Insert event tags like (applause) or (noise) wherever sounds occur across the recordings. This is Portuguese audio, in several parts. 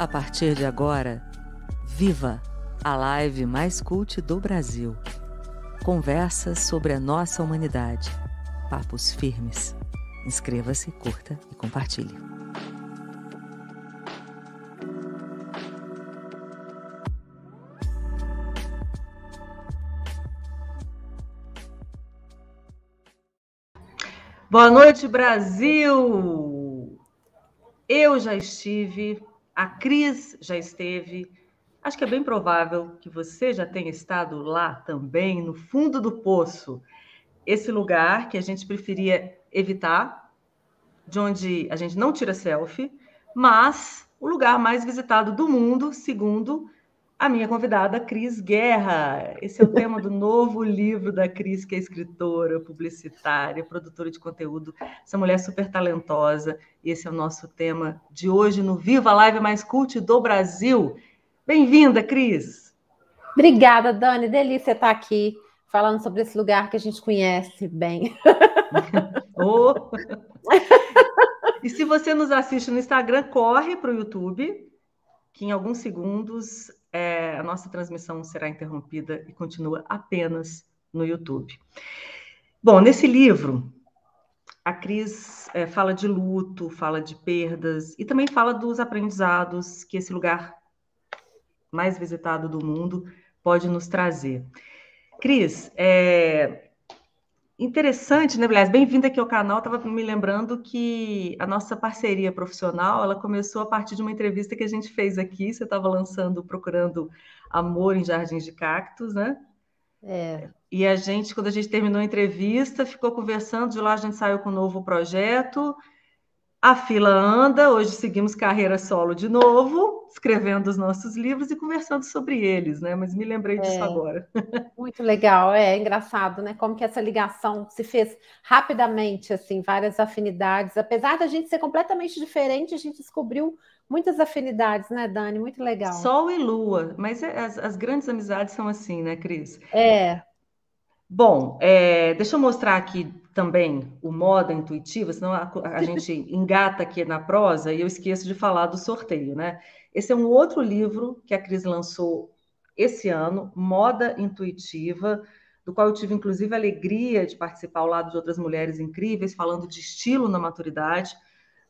A partir de agora, viva a live mais cult do Brasil. Conversa sobre a nossa humanidade. Papos firmes. Inscreva-se, curta e compartilhe. Boa noite, Brasil! Eu já estive a Cris já esteve. Acho que é bem provável que você já tenha estado lá também, no fundo do poço. Esse lugar que a gente preferia evitar, de onde a gente não tira selfie, mas o lugar mais visitado do mundo, segundo a minha convidada, Cris Guerra. Esse é o tema do novo livro da Cris, que é escritora, publicitária, produtora de conteúdo, essa mulher é super talentosa. E esse é o nosso tema de hoje no Viva Live Mais Cult do Brasil. Bem-vinda, Cris! Obrigada, Dani. Delícia estar aqui falando sobre esse lugar que a gente conhece bem. (laughs) oh. E se você nos assiste no Instagram, corre para o YouTube, que em alguns segundos é, a nossa transmissão será interrompida e continua apenas no YouTube. Bom, nesse livro, a Cris é, fala de luto, fala de perdas e também fala dos aprendizados que esse lugar mais visitado do mundo pode nos trazer. Cris, é, Interessante, né, Blas? Bem-vinda aqui ao canal. Estava me lembrando que a nossa parceria profissional ela começou a partir de uma entrevista que a gente fez aqui. Você estava lançando Procurando Amor em Jardins de Cactos, né? É. E a gente, quando a gente terminou a entrevista, ficou conversando. De lá a gente saiu com um novo projeto. A fila anda, hoje seguimos carreira solo de novo, escrevendo os nossos livros e conversando sobre eles, né? Mas me lembrei é, disso agora. (laughs) Muito legal, é, é engraçado, né? Como que essa ligação se fez rapidamente, assim, várias afinidades. Apesar da gente ser completamente diferente, a gente descobriu muitas afinidades, né, Dani? Muito legal. Sol e lua, mas é, as, as grandes amizades são assim, né, Cris? É. Bom, é, deixa eu mostrar aqui também o moda intuitiva, senão a, a gente (laughs) engata aqui na prosa e eu esqueço de falar do sorteio, né? Esse é um outro livro que a Cris lançou esse ano, Moda Intuitiva, do qual eu tive inclusive a alegria de participar ao lado de outras mulheres incríveis, falando de estilo na maturidade.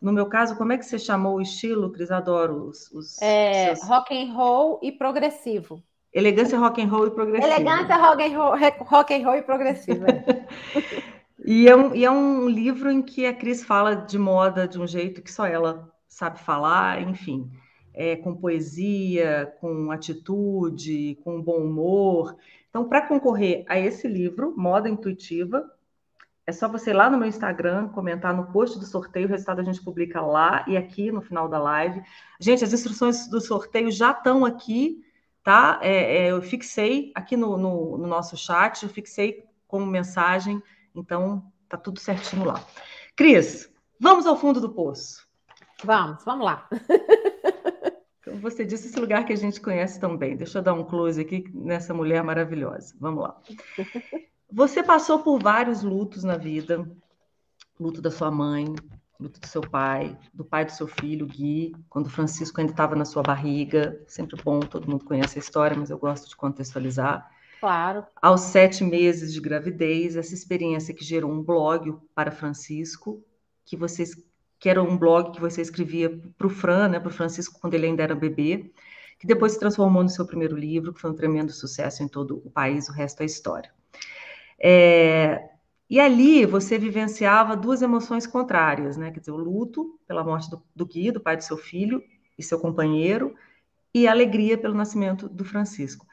No meu caso, como é que você chamou o estilo, Cris? Adoro os, os é, seus... rock and roll e progressivo. Elegância rock and roll e progressivo. Elegância rock and roll, rock and roll e progressivo. É. (laughs) E é, um, e é um livro em que a Cris fala de moda de um jeito que só ela sabe falar, enfim, é, com poesia, com atitude, com bom humor. Então, para concorrer a esse livro, Moda Intuitiva, é só você ir lá no meu Instagram, comentar no post do sorteio, o resultado a gente publica lá e aqui no final da live. Gente, as instruções do sorteio já estão aqui, tá? É, é, eu fixei aqui no, no, no nosso chat, eu fixei como mensagem então, tá tudo certinho lá. Cris, vamos ao fundo do poço. Vamos, vamos lá. (laughs) Como você disse, esse lugar que a gente conhece tão bem. Deixa eu dar um close aqui nessa mulher maravilhosa. Vamos lá. Você passou por vários lutos na vida: luto da sua mãe, luto do seu pai, do pai do seu filho, Gui, quando Francisco ainda estava na sua barriga. Sempre bom, todo mundo conhece a história, mas eu gosto de contextualizar. Claro. Aos sete meses de gravidez, essa experiência que gerou um blog para Francisco, que vocês que era um blog que você escrevia para o Fran, né, para o Francisco quando ele ainda era bebê, que depois se transformou no seu primeiro livro, que foi um tremendo sucesso em todo o país, o resto é história. É, e ali você vivenciava duas emoções contrárias, né? Quer dizer, o luto pela morte do, do Gui, do pai do seu filho e seu companheiro, e a alegria pelo nascimento do Francisco.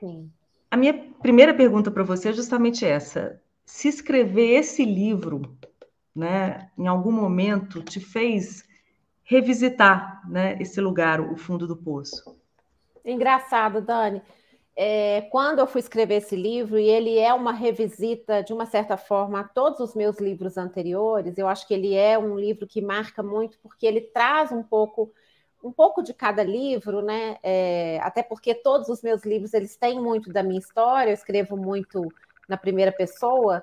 Sim. A minha primeira pergunta para você é justamente essa. Se escrever esse livro, né, em algum momento, te fez revisitar né, esse lugar, o fundo do poço? Engraçado, Dani. É, quando eu fui escrever esse livro, e ele é uma revisita, de uma certa forma, a todos os meus livros anteriores, eu acho que ele é um livro que marca muito, porque ele traz um pouco um pouco de cada livro, né? É, até porque todos os meus livros eles têm muito da minha história, eu escrevo muito na primeira pessoa.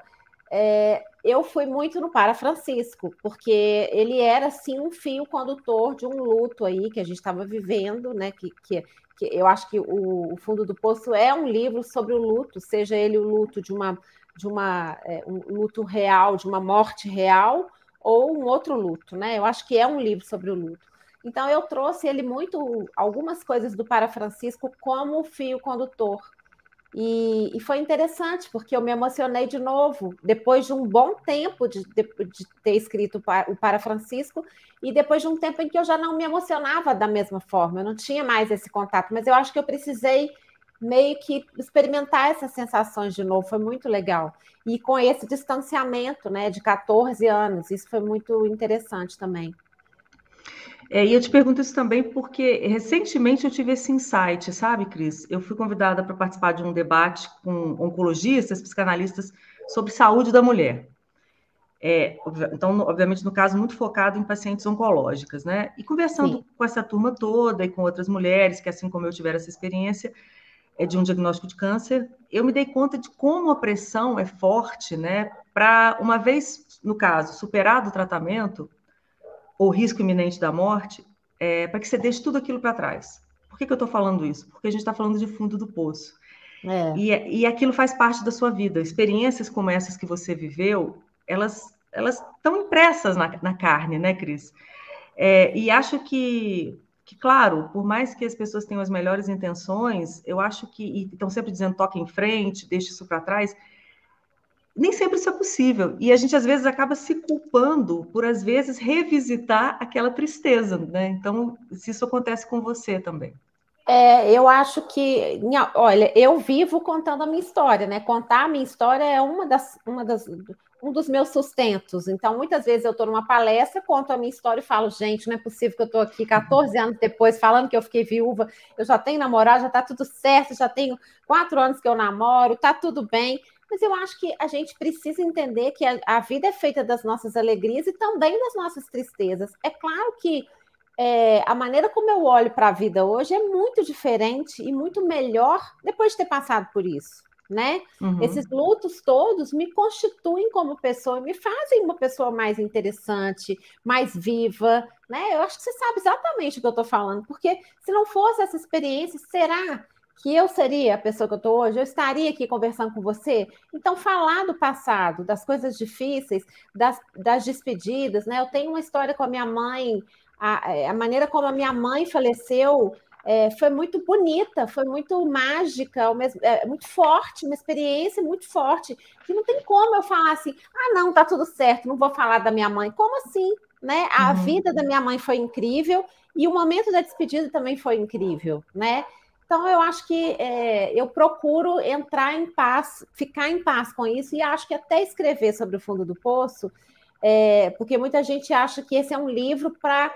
É, eu fui muito no Para Francisco, porque ele era assim um fio condutor de um luto aí que a gente estava vivendo, né? Que, que, que, eu acho que o, o, Fundo do Poço é um livro sobre o luto, seja ele o luto de uma de uma é, um luto real, de uma morte real ou um outro luto, né? Eu acho que é um livro sobre o luto. Então eu trouxe ele muito algumas coisas do Para Francisco como fio condutor. E, e foi interessante, porque eu me emocionei de novo, depois de um bom tempo de, de, de ter escrito o Para Francisco, e depois de um tempo em que eu já não me emocionava da mesma forma, eu não tinha mais esse contato, mas eu acho que eu precisei meio que experimentar essas sensações de novo, foi muito legal. E com esse distanciamento né, de 14 anos, isso foi muito interessante também. É, e eu te pergunto isso também porque recentemente eu tive esse insight, sabe, Cris? Eu fui convidada para participar de um debate com oncologistas, psicanalistas, sobre saúde da mulher. É, então, obviamente, no caso, muito focado em pacientes oncológicas, né? E conversando Sim. com essa turma toda e com outras mulheres que, assim como eu, tiveram essa experiência é, de um diagnóstico de câncer, eu me dei conta de como a pressão é forte, né? Para, uma vez, no caso, superado o tratamento, ou risco iminente da morte, é, para que você deixe tudo aquilo para trás. Por que, que eu estou falando isso? Porque a gente está falando de fundo do poço. É. E, é, e aquilo faz parte da sua vida. Experiências como essas que você viveu, elas elas estão impressas na, na, carne, né, Cris? É, e acho que, que, claro, por mais que as pessoas tenham as melhores intenções, eu acho que estão sempre dizendo toque em frente, deixe isso para trás, nem sempre isso é possível. E a gente, às vezes, acaba se culpando por, às vezes, revisitar aquela tristeza, né? Então, se isso acontece com você também. É, eu acho que, olha, eu vivo contando a minha história, né? Contar a minha história é uma das, uma das, um dos meus sustentos. Então, muitas vezes eu estou numa palestra, conto a minha história e falo, gente, não é possível que eu estou aqui 14 anos depois falando que eu fiquei viúva, eu já tenho namorado, já está tudo certo, já tenho quatro anos que eu namoro, está tudo bem. Mas eu acho que a gente precisa entender que a, a vida é feita das nossas alegrias e também das nossas tristezas. É claro que é, a maneira como eu olho para a vida hoje é muito diferente e muito melhor depois de ter passado por isso, né? Uhum. Esses lutos todos me constituem como pessoa, me fazem uma pessoa mais interessante, mais viva, né? Eu acho que você sabe exatamente o que eu estou falando, porque se não fosse essa experiência, será que eu seria a pessoa que eu estou hoje, eu estaria aqui conversando com você. Então, falar do passado, das coisas difíceis, das, das despedidas, né? Eu tenho uma história com a minha mãe, a, é, a maneira como a minha mãe faleceu é, foi muito bonita, foi muito mágica, mesmo, é, muito forte, uma experiência muito forte, que não tem como eu falar assim, ah, não, tá tudo certo, não vou falar da minha mãe. Como assim? Né? A uhum. vida da minha mãe foi incrível e o momento da despedida também foi incrível, né? Então, eu acho que é, eu procuro entrar em paz, ficar em paz com isso, e acho que até escrever sobre o fundo do poço, é, porque muita gente acha que esse é um livro para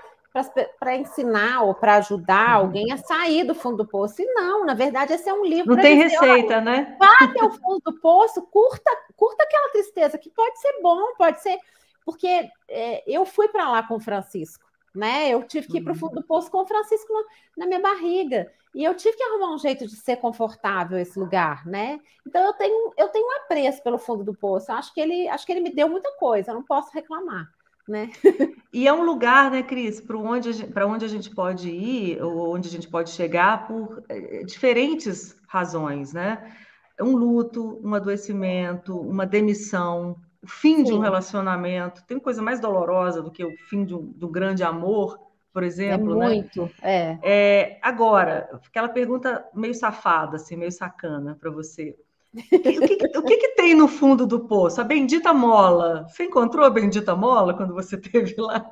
para ensinar ou para ajudar uhum. alguém a sair do fundo do poço. E não, na verdade, esse é um livro. Não tem dizer, receita, né? Vá até o fundo do poço, curta, curta aquela tristeza, que pode ser bom, pode ser. Porque é, eu fui para lá com o Francisco né? Eu tive que ir para o uhum. fundo do poço com o Francisco na minha barriga. E eu tive que arrumar um jeito de ser confortável esse lugar, né? Então eu tenho, eu tenho um apreço pelo fundo do poço. Eu acho que ele, acho que ele me deu muita coisa, eu não posso reclamar. Né? E é um lugar, né, Cris, para onde, onde a gente pode ir, ou onde a gente pode chegar por eh, eh, diferentes razões, né? Um luto, um adoecimento, uma demissão, o fim Sim. de um relacionamento. Tem coisa mais dolorosa do que o fim de um, grande amor, por é exemplo, é muito, né? é. é. Agora, aquela pergunta meio safada, assim, meio sacana para você. O, que, o que, que, tem no fundo do poço? A bendita mola. Você encontrou a bendita mola quando você teve lá?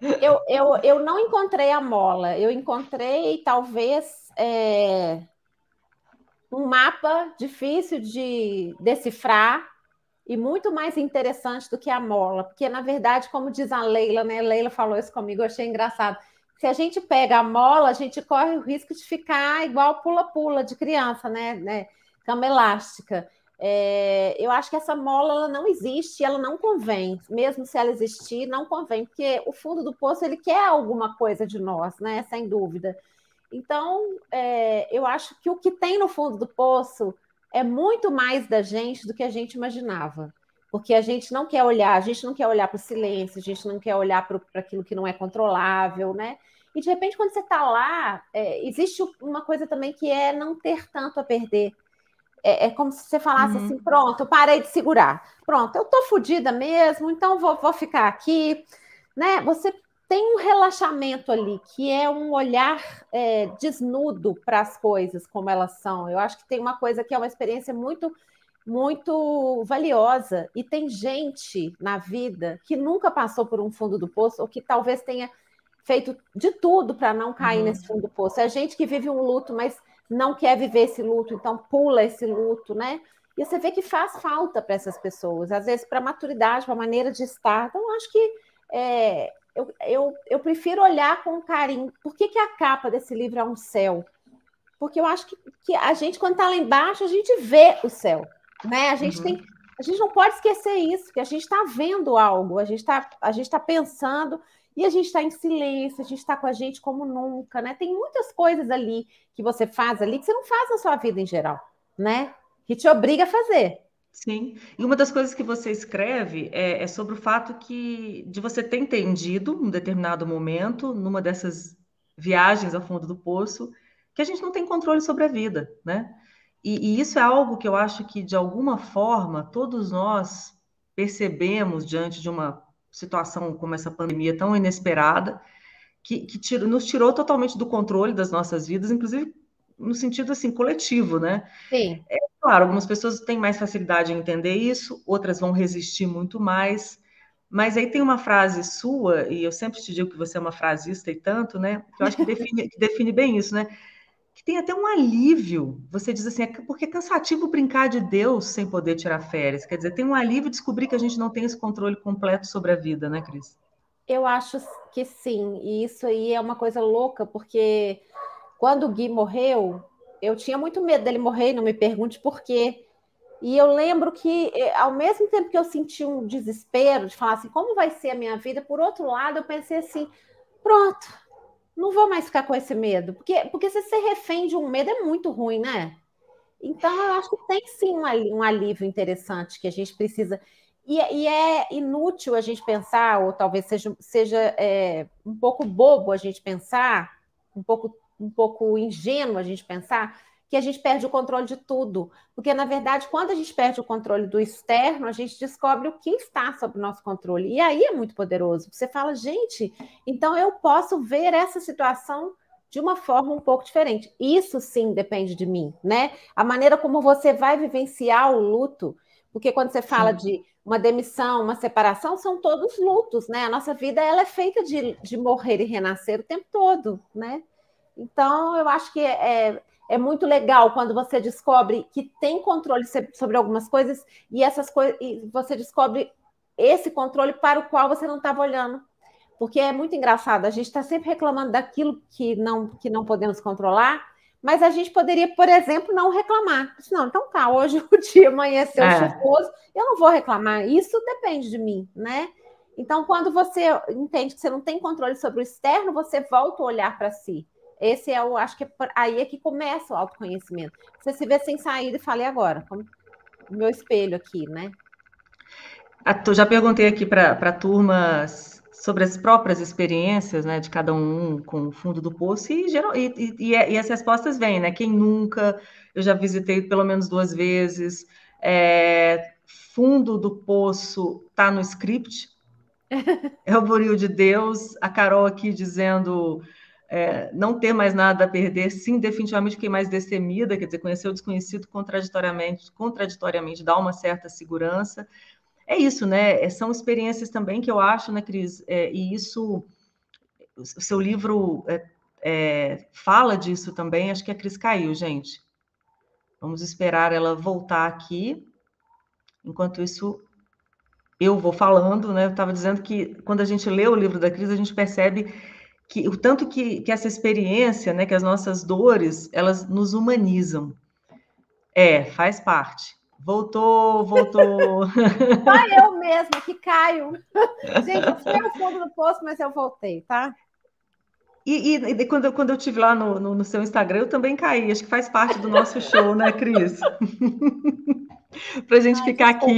Eu, eu, eu não encontrei a mola. Eu encontrei, talvez, é, um mapa difícil de decifrar e muito mais interessante do que a mola, porque na verdade, como diz a Leila, né? Leila falou isso comigo, eu achei engraçado. Se a gente pega a mola, a gente corre o risco de ficar igual pula-pula de criança, né? né? Cama elástica. É, eu acho que essa mola ela não existe, ela não convém. Mesmo se ela existir, não convém, porque o fundo do poço ele quer alguma coisa de nós, né? Sem dúvida. Então, é, eu acho que o que tem no fundo do poço é muito mais da gente do que a gente imaginava. Porque a gente não quer olhar, a gente não quer olhar para o silêncio, a gente não quer olhar para aquilo que não é controlável, né? E de repente, quando você está lá, é, existe uma coisa também que é não ter tanto a perder. É, é como se você falasse uhum. assim: pronto, eu parei de segurar. Pronto, eu tô fodida mesmo, então vou, vou ficar aqui. Né? Você tem um relaxamento ali, que é um olhar é, desnudo para as coisas como elas são. Eu acho que tem uma coisa que é uma experiência muito, muito valiosa. E tem gente na vida que nunca passou por um fundo do poço, ou que talvez tenha feito de tudo para não cair uhum. nesse fundo do poço. É gente que vive um luto, mas não quer viver esse luto, então pula esse luto, né? E você vê que faz falta para essas pessoas, às vezes para a maturidade, para a maneira de estar. Então, acho que é, eu, eu, eu prefiro olhar com carinho. Por que, que a capa desse livro é um céu? Porque eu acho que, que a gente, quando está lá embaixo, a gente vê o céu. Né? A gente uhum. tem a gente não pode esquecer isso, que a gente está vendo algo, a gente está tá pensando e a gente está em silêncio, a gente está com a gente como nunca, né? Tem muitas coisas ali que você faz ali que você não faz na sua vida em geral, né? Que te obriga a fazer. Sim. E uma das coisas que você escreve é, é sobre o fato que de você ter entendido um determinado momento, numa dessas viagens ao fundo do poço, que a gente não tem controle sobre a vida, né? E, e isso é algo que eu acho que, de alguma forma, todos nós percebemos diante de uma situação como essa pandemia tão inesperada, que, que tiro, nos tirou totalmente do controle das nossas vidas, inclusive no sentido assim coletivo, né? Sim. É, Claro, algumas pessoas têm mais facilidade em entender isso, outras vão resistir muito mais. Mas aí tem uma frase sua, e eu sempre te digo que você é uma frasista e tanto, né? Que eu acho que define, que define bem isso, né? Que tem até um alívio. Você diz assim, é porque é cansativo brincar de Deus sem poder tirar férias. Quer dizer, tem um alívio descobrir que a gente não tem esse controle completo sobre a vida, né, Cris? Eu acho que sim. E isso aí é uma coisa louca, porque quando o Gui morreu, eu tinha muito medo dele morrer, não me pergunte por quê. E eu lembro que, é, ao mesmo tempo que eu senti um desespero de falar assim, como vai ser a minha vida, por outro lado, eu pensei assim: pronto, não vou mais ficar com esse medo. Porque, porque se você refém de um medo é muito ruim, né? Então, eu acho que tem sim um, alívio interessante que a gente precisa. E, e é inútil a gente pensar, ou talvez seja, seja é, um pouco bobo a gente pensar, um pouco um pouco ingênuo a gente pensar que a gente perde o controle de tudo. Porque, na verdade, quando a gente perde o controle do externo, a gente descobre o que está sob o nosso controle. E aí é muito poderoso. Você fala, gente, então eu posso ver essa situação de uma forma um pouco diferente. Isso sim depende de mim, né? A maneira como você vai vivenciar o luto. Porque quando você fala sim. de uma demissão, uma separação, são todos lutos, né? A nossa vida ela é feita de, de morrer e renascer o tempo todo, né? Então, eu acho que é, é, é muito legal quando você descobre que tem controle sobre algumas coisas e essas coisas você descobre esse controle para o qual você não estava olhando. Porque é muito engraçado, a gente está sempre reclamando daquilo que não, que não podemos controlar, mas a gente poderia, por exemplo, não reclamar. Não, então tá, hoje o dia amanheceu é. chuvoso, eu não vou reclamar, isso depende de mim, né? Então, quando você entende que você não tem controle sobre o externo, você volta a olhar para si. Esse é o, acho que é por, aí é que começa o autoconhecimento. Você se vê sem saída e falei agora, como meu espelho aqui, né? Eu já perguntei aqui para a turma sobre as próprias experiências né, de cada um com o fundo do poço, e, geral, e, e, e é, as respostas vêm, né? Quem nunca, eu já visitei pelo menos duas vezes. É, fundo do poço está no script. (laughs) É o Buril de Deus, a Carol aqui dizendo é, não ter mais nada a perder, sim, definitivamente fiquei mais destemida, quer dizer, conhecer o desconhecido contraditoriamente, contraditoriamente dá uma certa segurança. É isso, né? É, são experiências também que eu acho, né, Cris? É, e isso, o seu livro é, é, fala disso também. Acho que a Cris caiu, gente. Vamos esperar ela voltar aqui. Enquanto isso, eu vou falando, né? Eu estava dizendo que quando a gente lê o livro da Cris, a gente percebe que o tanto que, que essa experiência, né, que as nossas dores, elas nos humanizam. É, faz parte. Voltou, voltou. (laughs) Só eu mesma que caio. Gente, eu fui ao fundo do poço, mas eu voltei, tá? E, e, e, quando, quando eu estive lá no, no, no, seu Instagram, eu também caí. Acho que faz parte do nosso show, né, Cris? (laughs) Para a gente Ai, ficar aqui.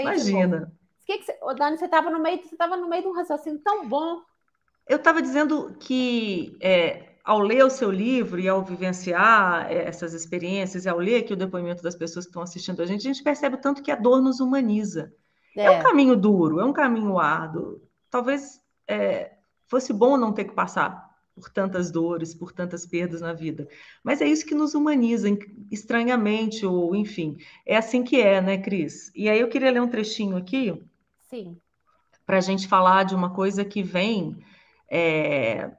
Imagina. Que que você, Dani, você estava no meio, você estava no meio de um raciocínio tão bom. Eu estava dizendo que é, ao ler o seu livro e ao vivenciar é, essas experiências, e ao ler aqui o depoimento das pessoas que estão assistindo a gente, a gente percebe tanto que a dor nos humaniza. É, é um caminho duro, é um caminho árduo. Talvez é, fosse bom não ter que passar por tantas dores, por tantas perdas na vida. Mas é isso que nos humaniza, estranhamente, ou enfim. É assim que é, né, Cris? E aí eu queria ler um trechinho aqui. Sim. Para a gente falar de uma coisa que vem é,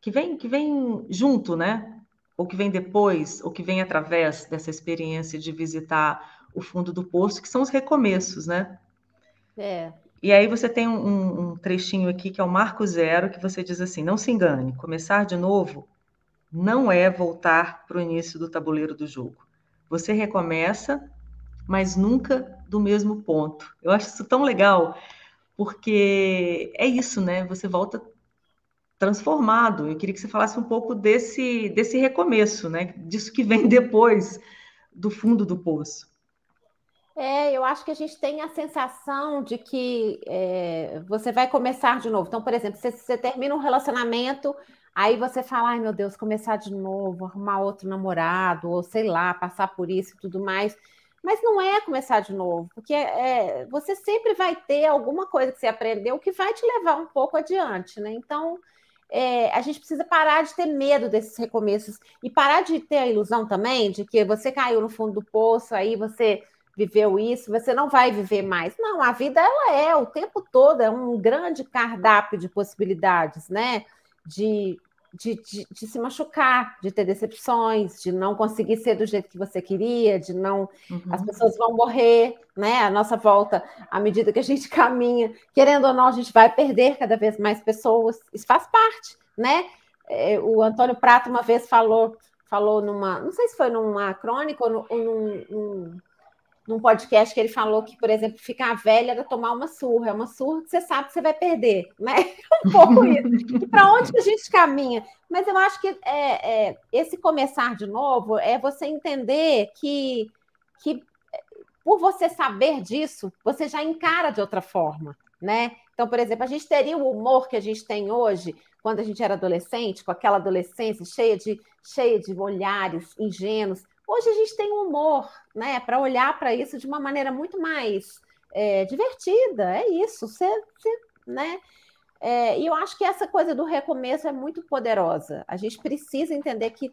que vem que vem junto, né? Ou que vem depois, ou que vem através dessa experiência de visitar o fundo do poço, que são os recomeços, né? É. E aí você tem um, um trechinho aqui que é o Marco Zero, que você diz assim: não se engane, começar de novo não é voltar para o início do tabuleiro do jogo. Você recomeça, mas nunca do mesmo ponto. Eu acho isso tão legal, porque é isso, né? Você volta transformado. Eu queria que você falasse um pouco desse, desse recomeço, né? Disso que vem (laughs) depois do fundo do poço. É, eu acho que a gente tem a sensação de que é, você vai começar de novo. Então, por exemplo, você, você termina um relacionamento, aí você fala, ai meu Deus, começar de novo, arrumar outro namorado, ou sei lá, passar por isso e tudo mais. Mas não é começar de novo, porque é, você sempre vai ter alguma coisa que você aprendeu que vai te levar um pouco adiante, né? Então, é, a gente precisa parar de ter medo desses recomeços e parar de ter a ilusão também de que você caiu no fundo do poço, aí você viveu isso, você não vai viver mais. Não, a vida ela é o tempo todo é um grande cardápio de possibilidades, né? De de, de, de, se machucar, de ter decepções, de não conseguir ser do jeito que você queria, de não. Uhum. As pessoas vão morrer, né? A nossa volta, à medida que a gente (laughs) caminha, querendo ou não, a gente vai perder cada vez mais pessoas. Isso faz parte, né? É, o Antônio Prato uma vez falou, falou numa. Não sei se foi numa crônica ou num, num num podcast que ele falou que, por exemplo, ficar velha era tomar uma surra, é uma surra que você sabe que você vai perder, né? (laughs) É um pouco isso. Para onde que a gente caminha? Mas eu acho que é, é, esse começar de novo é você entender que, que é, por você saber disso, você já encara de outra forma, né? Então, por exemplo, a gente teria o humor que a gente tem hoje, quando a gente era adolescente, com aquela adolescência cheia de, cheia de olhares ingênuos. Hoje a gente tem humor, né, para olhar para isso de uma maneira muito mais é, divertida. É isso, você, você né? É, e eu acho que essa coisa do recomeço é muito poderosa. A gente precisa entender que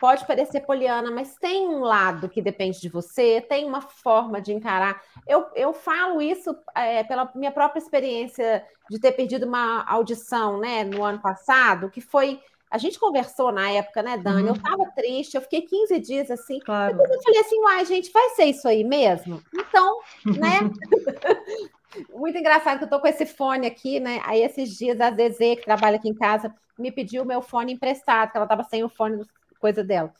pode parecer poliana, mas tem um lado que depende de você, tem uma forma de encarar. Eu, eu falo isso é, pela minha própria experiência de ter perdido uma audição né, no ano passado, que foi a gente conversou na época, né, Dani? Uhum. Eu estava triste, eu fiquei 15 dias assim. Claro. Depois eu falei assim, uai, gente, vai ser isso aí mesmo? Então, né? (laughs) Muito engraçado que eu tô com esse fone aqui, né? Aí esses dias a DZ, que trabalha aqui em casa, me pediu o meu fone emprestado, que ela tava sem o fone, coisa dela.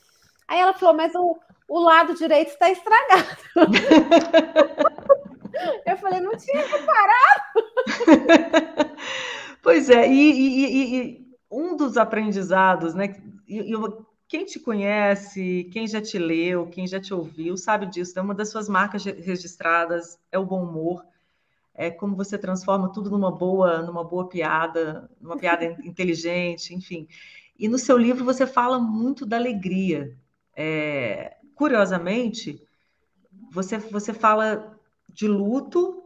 Aí ela falou, mas o, o lado direito está estragado. (laughs) eu falei, não tinha parar. (laughs) Pois é, e, e, e, e um dos aprendizados, né? E, e quem te conhece, quem já te leu, quem já te ouviu, sabe disso. É uma das suas marcas registradas, é o bom humor, é como você transforma tudo numa boa, numa boa piada, numa piada inteligente, enfim. E no seu livro você fala muito da alegria. É, curiosamente, você, você fala de luto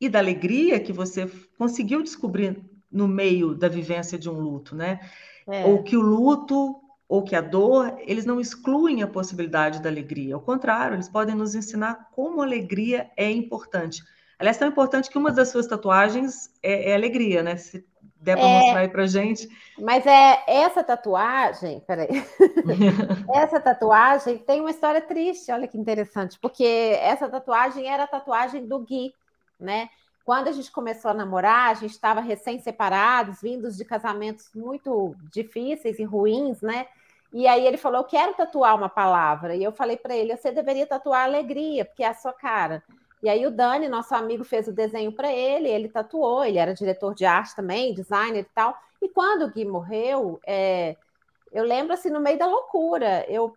e da alegria que você conseguiu descobrir no meio da vivência de um luto, né? É. Ou que o luto ou que a dor, eles não excluem a possibilidade da alegria. Ao contrário, eles podem nos ensinar como a alegria é importante. Aliás, é tão importante que uma das suas tatuagens é, é alegria, né? Se der para é, mostrar aí pra gente. Mas é essa tatuagem, peraí. (laughs) essa tatuagem tem uma história triste, olha que interessante, porque essa tatuagem era a tatuagem do Gui, né? Quando a gente começou a namorar, a gente estava recém-separados, vindos de casamentos muito difíceis e ruins, né? E aí ele falou: Eu quero tatuar uma palavra. E eu falei para ele: Você deveria tatuar alegria, porque é a sua cara. E aí o Dani, nosso amigo, fez o desenho para ele, ele tatuou, ele era diretor de arte também, designer e tal. E quando o Gui morreu, é... eu lembro assim, no meio da loucura, eu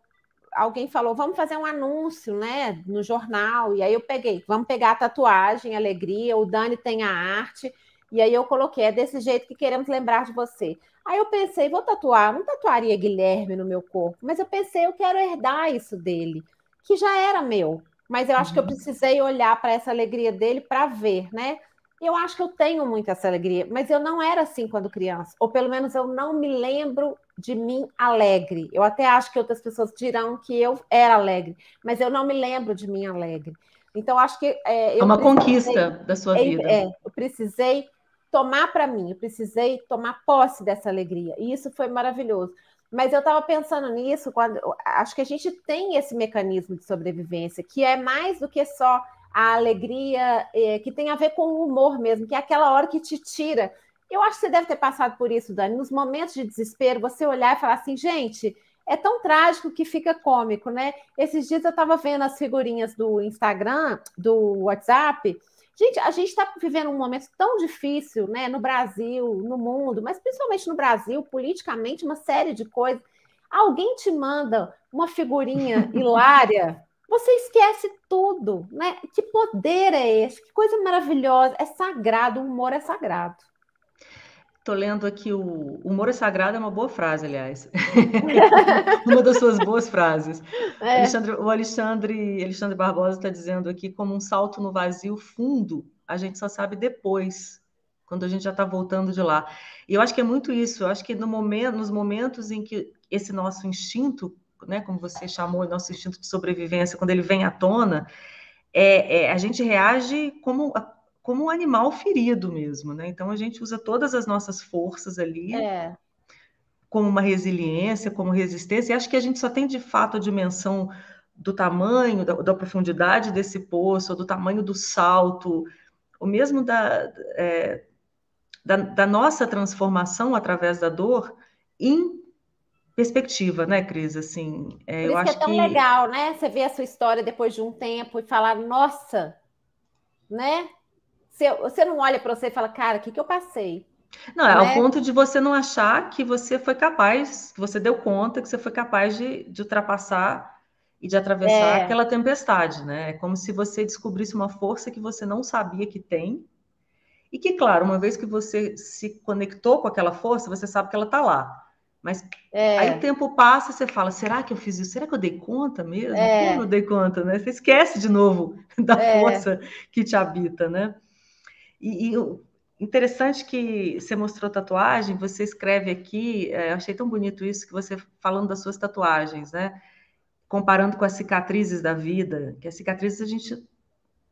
alguém falou, vamos fazer um anúncio, né, no jornal. E aí eu peguei, vamos pegar a tatuagem, a alegria, o Dani tem a arte. E aí eu coloquei, é desse jeito que queremos lembrar de você. Aí eu pensei, vou tatuar, não tatuaria Guilherme no meu corpo, mas eu pensei, eu quero herdar isso dele, que já era meu. Mas eu acho uhum. que eu uhum. precisei olhar para essa alegria dele para ver, né? Eu acho que eu tenho muito essa alegria, mas eu não era assim quando criança, ou pelo menos eu não me lembro de mim alegre. Eu até acho que outras pessoas dirão que eu era alegre, mas eu não me lembro de mim alegre. Então acho que é, é uma conquista da sua vida. É, eu precisei tomar para mim, eu precisei tomar posse dessa alegria e isso foi maravilhoso. Mas eu estava pensando nisso quando acho que a gente tem esse mecanismo de sobrevivência que é mais do que só a alegria é, que tem a ver com o humor mesmo, que é aquela hora que te tira. Eu acho que você deve ter passado por isso, Dani. Nos momentos de desespero, você olhar e falar assim, gente, é tão trágico que fica cômico, né? Esses dias eu estava vendo as figurinhas do Instagram, do WhatsApp. Gente, a gente está vivendo um momento tão difícil, né? No Brasil, no mundo, mas principalmente no Brasil, politicamente, uma série de coisas. Alguém te manda uma figurinha (laughs) hilária você esquece tudo, né? Que poder é esse? Que coisa maravilhosa! É sagrado, o humor é sagrado. Tô lendo aqui o humor é sagrado é uma boa frase, aliás. (laughs) uma das suas boas frases. É. Alexandre, o Alexandre, Alexandre Barbosa está dizendo aqui como um salto no vazio fundo, a gente só sabe depois, quando a gente já está voltando de lá. E eu acho que é muito isso. Eu acho que no momento, nos momentos em que esse nosso instinto né, como você chamou, o nosso instinto de sobrevivência, quando ele vem à tona, é, é, a gente reage como, como um animal ferido mesmo, né? Então a gente usa todas as nossas forças ali. É. Como uma resiliência, como resistência, e acho que a gente só tem de fato a dimensão do tamanho, da, da profundidade desse poço, do tamanho do salto, ou mesmo da, é, da, da, nossa transformação através da dor, em perspectiva, né, Cris? Assim, é, eu acho que é tão que... legal, né? Você ver a sua história depois de um tempo e falar, nossa, né? Você, você não olha para você e fala, cara, o que, que eu passei? Não, é né? ao ponto de você não achar que você foi capaz, que você deu conta que você foi capaz de, de ultrapassar e de atravessar é. aquela tempestade, né? É como se você descobrisse uma força que você não sabia que tem. E que, claro, uma vez que você se conectou com aquela força, você sabe que ela está lá. Mas é. aí o tempo passa, você fala, será que eu fiz isso? Será que eu dei conta mesmo? É. Como eu dei conta, né? Você esquece de novo (laughs) da é. força que te habita, né? E, e, interessante que você mostrou tatuagem, você escreve aqui, é, eu achei tão bonito isso que você falando das suas tatuagens, né? Comparando com as cicatrizes da vida, que as cicatrizes a gente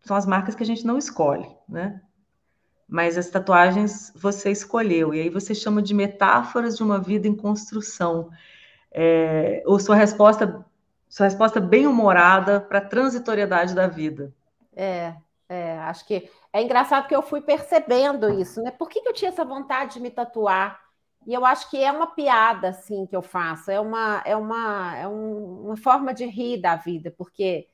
são as marcas que a gente não escolhe, né? mas as tatuagens você escolheu, e aí você chama de metáforas de uma vida em construção. É, ou sua resposta, sua resposta bem humorada para a transitoriedade da vida. É, é, acho que é engraçado que eu fui percebendo isso, né? Por que, que eu tinha essa vontade de me tatuar? E eu acho que é uma piada, assim, que eu faço. É uma, é uma, é um, uma forma de rir da vida, porque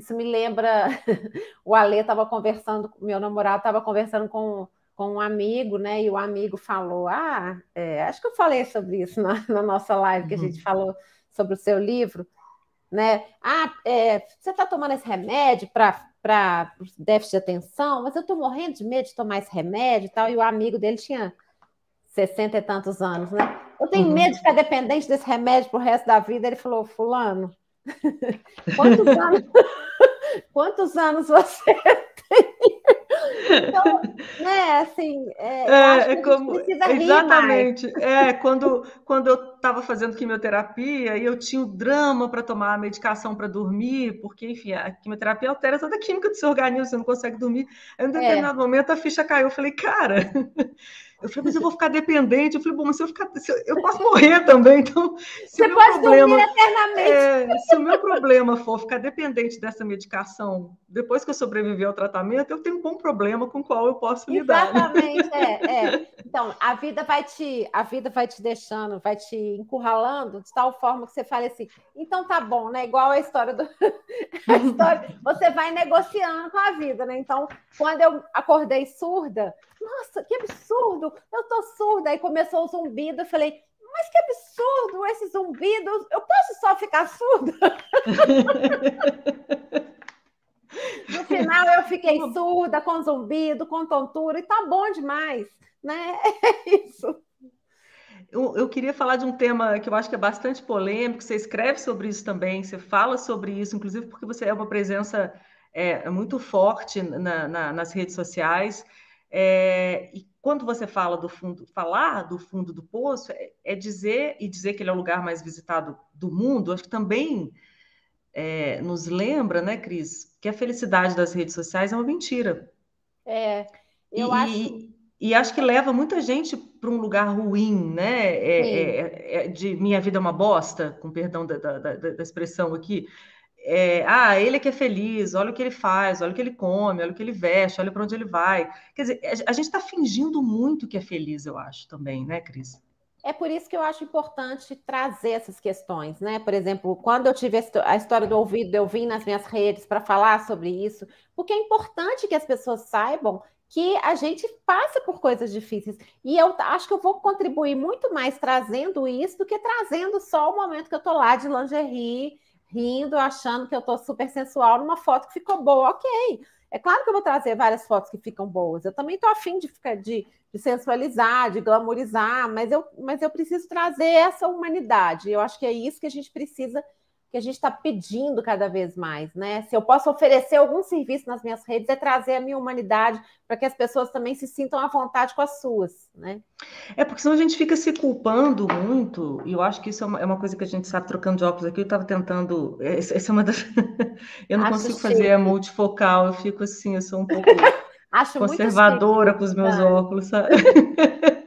isso me lembra, (laughs) o Ale estava conversando, meu namorado estava conversando com, com um amigo, né? E o amigo falou, ah, é, acho que eu falei sobre isso na, (laughs) na nossa live que uhum. a gente falou sobre o seu livro, né? Ah, é, você está tomando esse remédio para déficit de atenção, mas eu estou morrendo de medo de tomar esse remédio e tal. E o amigo dele tinha sessenta e tantos anos, né? Eu tenho uhum. medo de ficar dependente desse remédio o resto da vida. Ele falou, fulano, Quantos anos, (laughs) quantos anos você tem? Então, né, assim, é, é, é como, exatamente. É, quando, quando eu estava fazendo quimioterapia e eu tinha o drama para tomar a medicação para dormir, porque, enfim, a quimioterapia altera toda a química do seu organismo, você não consegue dormir. Aí, em um é. determinado é. momento, a ficha caiu. Eu falei, cara. (laughs) Eu falei, mas eu vou ficar dependente. Eu falei, bom, mas se eu ficar. Se eu, eu, posso morrer também, então. Se Você pode problema, dormir eternamente. É, se o meu problema for ficar dependente dessa medicação depois que eu sobreviver ao tratamento, eu tenho um bom problema com o qual eu posso lidar. Né? Exatamente, é, é. (laughs) Então, a vida vai te, a vida vai te deixando, vai te encurralando de tal forma que você fale assim, então tá bom, né? Igual a história do. (laughs) a história, você vai negociando com a vida, né? Então, quando eu acordei surda, nossa, que absurdo! Eu tô surda, aí começou o zumbido, eu falei, mas que absurdo esse zumbido! Eu posso só ficar surda? (laughs) No final eu fiquei surda, com zumbido, com tontura, e tá bom demais, né? (laughs) É isso. Eu, eu, queria falar de um tema que eu acho que é bastante polêmico. Você escreve sobre isso também, você fala sobre isso, inclusive porque você é uma presença é, muito forte na, na, nas redes sociais. É, e quando você fala do fundo, falar do fundo do poço é, é, dizer e dizer que ele é o lugar mais visitado do mundo. Acho que também é, nos lembra, né, Cris, que a felicidade das redes sociais é uma mentira. É, eu e, acho e acho que leva muita gente para um lugar ruim, né? É é, é, é, de minha vida é uma bosta, com perdão da, da, da, da expressão aqui. É, ah, ele é que é feliz, olha o que ele faz, olha o que ele come, olha o que ele veste, olha para onde ele vai. Quer dizer, a gente está fingindo muito que é feliz, eu acho também, né, Cris? É por isso que eu acho importante trazer essas questões, né? Por exemplo, quando eu tive a história do ouvido, eu vim nas minhas redes para falar sobre isso, porque é importante que as pessoas saibam que a gente passa por coisas difíceis. E eu acho que eu vou contribuir muito mais trazendo isso do que trazendo só o momento que eu tô lá de lingerie, rindo, achando que eu tô super sensual numa foto que ficou boa. Ok. É claro que eu vou trazer várias fotos que ficam boas. Eu também tô afim de ficar de, de sensualizar, de glamourizar, mas eu, mas eu preciso trazer essa humanidade. Eu acho que é isso que a gente precisa que a gente está pedindo cada vez mais, né? Se eu posso oferecer algum serviço nas minhas redes, é trazer a minha humanidade para que as pessoas também se sintam à vontade com as suas, né? É porque senão a gente fica se culpando muito, e eu acho que isso é uma, é uma coisa que a gente sabe, trocando de óculos aqui, eu estava tentando. Essa, é, essa, é uma das. (laughs) eu não acho consigo chique. fazer a multifocal, eu fico assim, eu sou um pouco (laughs) conservadora com os meus óculos, sabe? (laughs)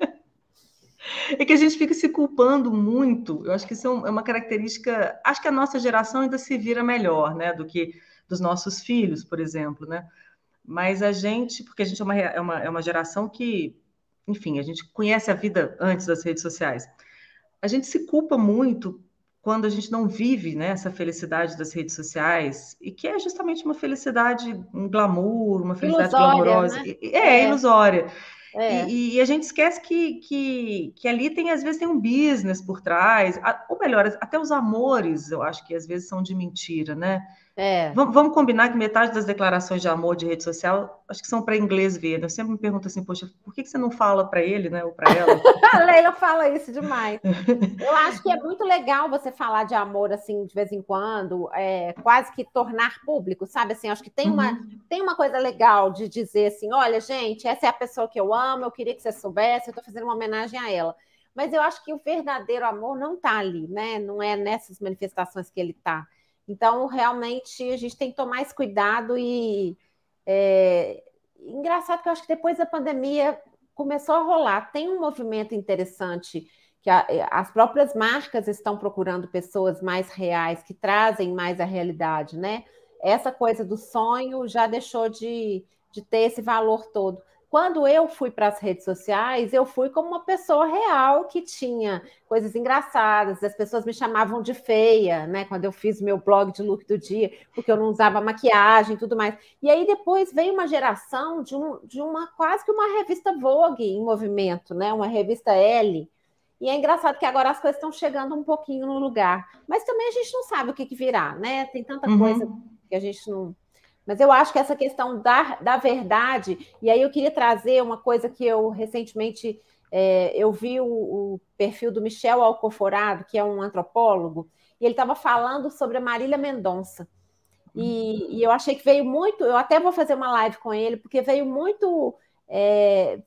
é que a gente fica se culpando muito. Eu acho que isso é, é uma característica. Acho que a nossa geração ainda se vira melhor, né, do que dos nossos filhos, por exemplo, né? Mas a gente, porque a gente é uma, é uma, é uma geração que, enfim, a gente conhece a vida antes das redes sociais. A gente se culpa muito quando a gente não vive né, essa felicidade das redes sociais, e que é justamente uma felicidade, um glamour, uma felicidade ilusória, glamourosa. Né? É, é, ilusória. É. E, e, a gente esquece que, que, que ali tem, às vezes, tem um business por trás, ou melhor, até os amores, eu acho que às vezes são de mentira, né? É. Vamos, vamos, combinar que metade das declarações de amor de rede social acho que são para inglês ver. Né? Eu sempre me pergunto assim, poxa, por que, que você não fala para ele, né, ou para ela? (laughs) a Leila fala isso demais. Eu acho que é muito legal você falar de amor assim de vez em quando, é, quase que tornar público, sabe? Assim, acho que tem uma uhum. tem uma coisa legal de dizer assim, olha, gente, essa é a pessoa que eu amo, eu queria que você soubesse, eu estou fazendo uma homenagem a ela. Mas eu acho que o verdadeiro amor não está ali, né? Não é nessas manifestações que ele está. Então, realmente, a gente tem que tomar esse cuidado e. É... Engraçado que eu acho que depois da pandemia começou a rolar. Tem um movimento interessante que a, é, as próprias marcas estão procurando pessoas mais reais, que trazem mais a realidade, né? Essa coisa do sonho já deixou de, de ter esse valor todo. Quando eu fui para as redes sociais, eu fui como uma pessoa real que tinha coisas engraçadas, as pessoas me chamavam de feia, né? Quando eu fiz meu blog de look do dia, porque eu não usava maquiagem e tudo mais. E aí depois veio uma geração de, um, de uma quase que uma revista Vogue em movimento, né? Uma revista L. E é engraçado que agora as coisas estão chegando um pouquinho no lugar. Mas também a gente não sabe o que, que virá, né? Tem tanta uhum. coisa que a gente não mas eu acho que essa questão da, da verdade, e aí eu queria trazer uma coisa que eu recentemente é, eu vi o, o, perfil do Michel Alcoforado, que é um antropólogo, e ele estava falando sobre a Marília Mendonça. E, e, eu achei que veio muito, eu até vou fazer uma live com ele, porque veio muito é,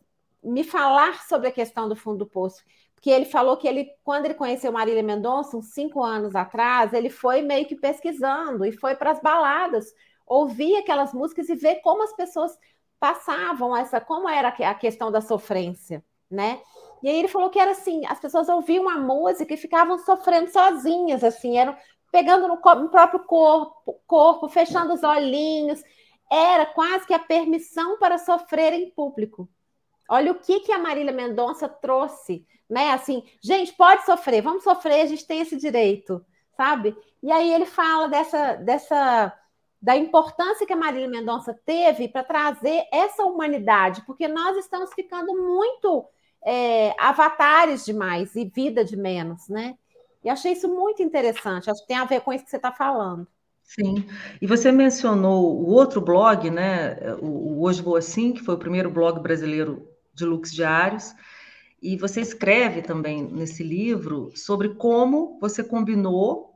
me falar sobre a questão do fundo do poço. Porque ele falou que ele, quando ele conheceu Marília Mendonça, uns cinco anos atrás, ele foi meio que pesquisando e foi para as baladas ouvir aquelas músicas e ver como as pessoas passavam essa, como era a questão da sofrência, né? E aí ele falou que era assim, as pessoas ouviam a música e ficavam sofrendo sozinhas, assim, eram pegando no, no próprio corpo, corpo, fechando os olhinhos, era quase que a permissão para sofrer em público. Olha o que, que a Marília Mendonça trouxe, né? Assim, gente, pode sofrer, vamos sofrer, a gente tem esse direito, sabe? E aí ele fala dessa, dessa da importância que a Marília Mendonça teve para trazer essa humanidade, porque nós estamos ficando muito é, avatares demais e vida de menos, né? E achei isso muito interessante, acho que tem a ver com isso que você está falando. Sim, e você mencionou o outro blog, né? O, Hoje Vou Assim, que foi o primeiro blog brasileiro de looks diários. E você escreve também nesse livro sobre como você combinou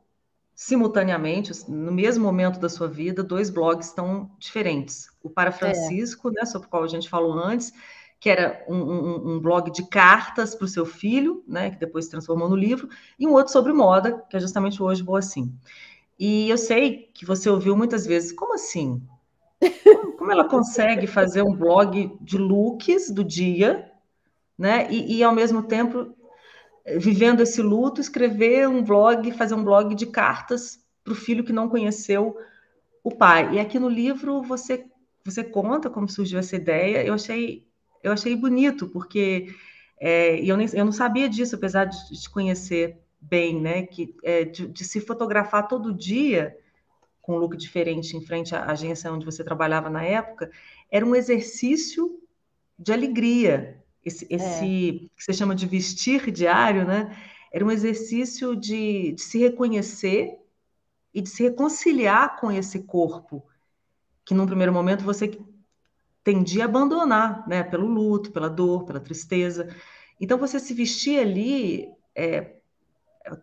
simultaneamente, no mesmo momento da sua vida, dois blogs estão diferentes. O Para é. Francisco, é. né, sobre o qual a gente falou antes, que era um, um, um blog de cartas para o seu filho, né, que depois se transformou no livro, e um outro sobre moda, que é justamente hoje Boa assim. E eu sei que você ouviu muitas vezes, como assim? Como, como ela consegue fazer um blog de looks do dia, né? E, e ao mesmo tempo eh, vivendo esse luto, escrever um blog, fazer um blog de cartas para o filho que não conheceu o pai. E aqui no livro você você conta como surgiu essa ideia. Eu achei eu achei bonito porque é, eu, nem, eu não sabia disso, apesar de te conhecer bem, né? Que é, de, de, se fotografar todo dia com um look diferente em frente à agência onde você trabalhava na época era um exercício de alegria, esse, esse é. que você chama de vestir diário, né? Era um exercício de, de se reconhecer e de se reconciliar com esse corpo, que num primeiro momento você tendia a abandonar, né? Pelo luto, pela dor, pela tristeza. Então você se vestia ali, é,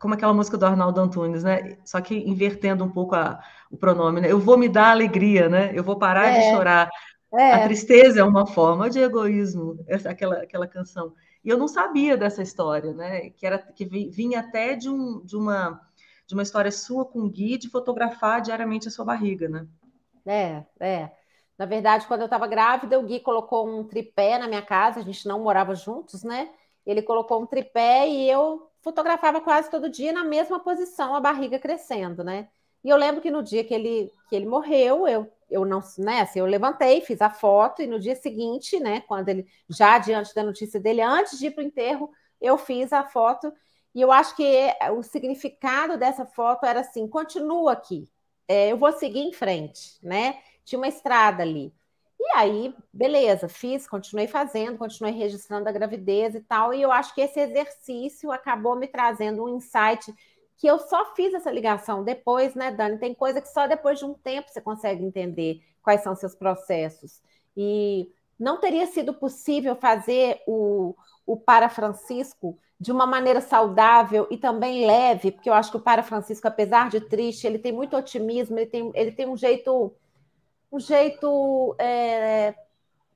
como aquela música do Arnaldo Antunes, né? Só que invertendo um pouco a, o pronome, né? Eu vou me dar alegria, né? Eu vou parar é. de chorar. É. A tristeza é uma forma de egoísmo, essa, aquela, aquela canção. E eu não sabia dessa história, né? Que era que vinha até de, um, de uma de uma história sua com o Gui de fotografar diariamente a sua barriga, né? É, é. Na verdade, quando eu estava grávida, o Gui colocou um tripé na minha casa, a gente não morava juntos, né? Ele colocou um tripé e eu fotografava quase todo dia na mesma posição, a barriga crescendo, né? E eu lembro que no dia que ele, que ele morreu, eu eu não, né, assim, eu levantei, fiz a foto e no dia seguinte, né, quando ele já diante da notícia dele, antes de ir para o enterro, eu fiz a foto e eu acho que é, o significado dessa foto era assim: continua aqui, é, eu vou seguir em frente, né? Tinha uma estrada ali. E aí, beleza, fiz, continuei fazendo, continuei registrando a gravidez e tal. E eu acho que esse exercício acabou me trazendo um insight que eu só fiz essa ligação depois, né, Dani? Tem coisa que só depois de um tempo você consegue entender quais são seus processos. E não teria sido possível fazer o, o Para Francisco de uma maneira saudável e também leve, porque eu acho que o Para Francisco, apesar de triste, ele tem muito otimismo, ele tem, ele tem um jeito um jeito é,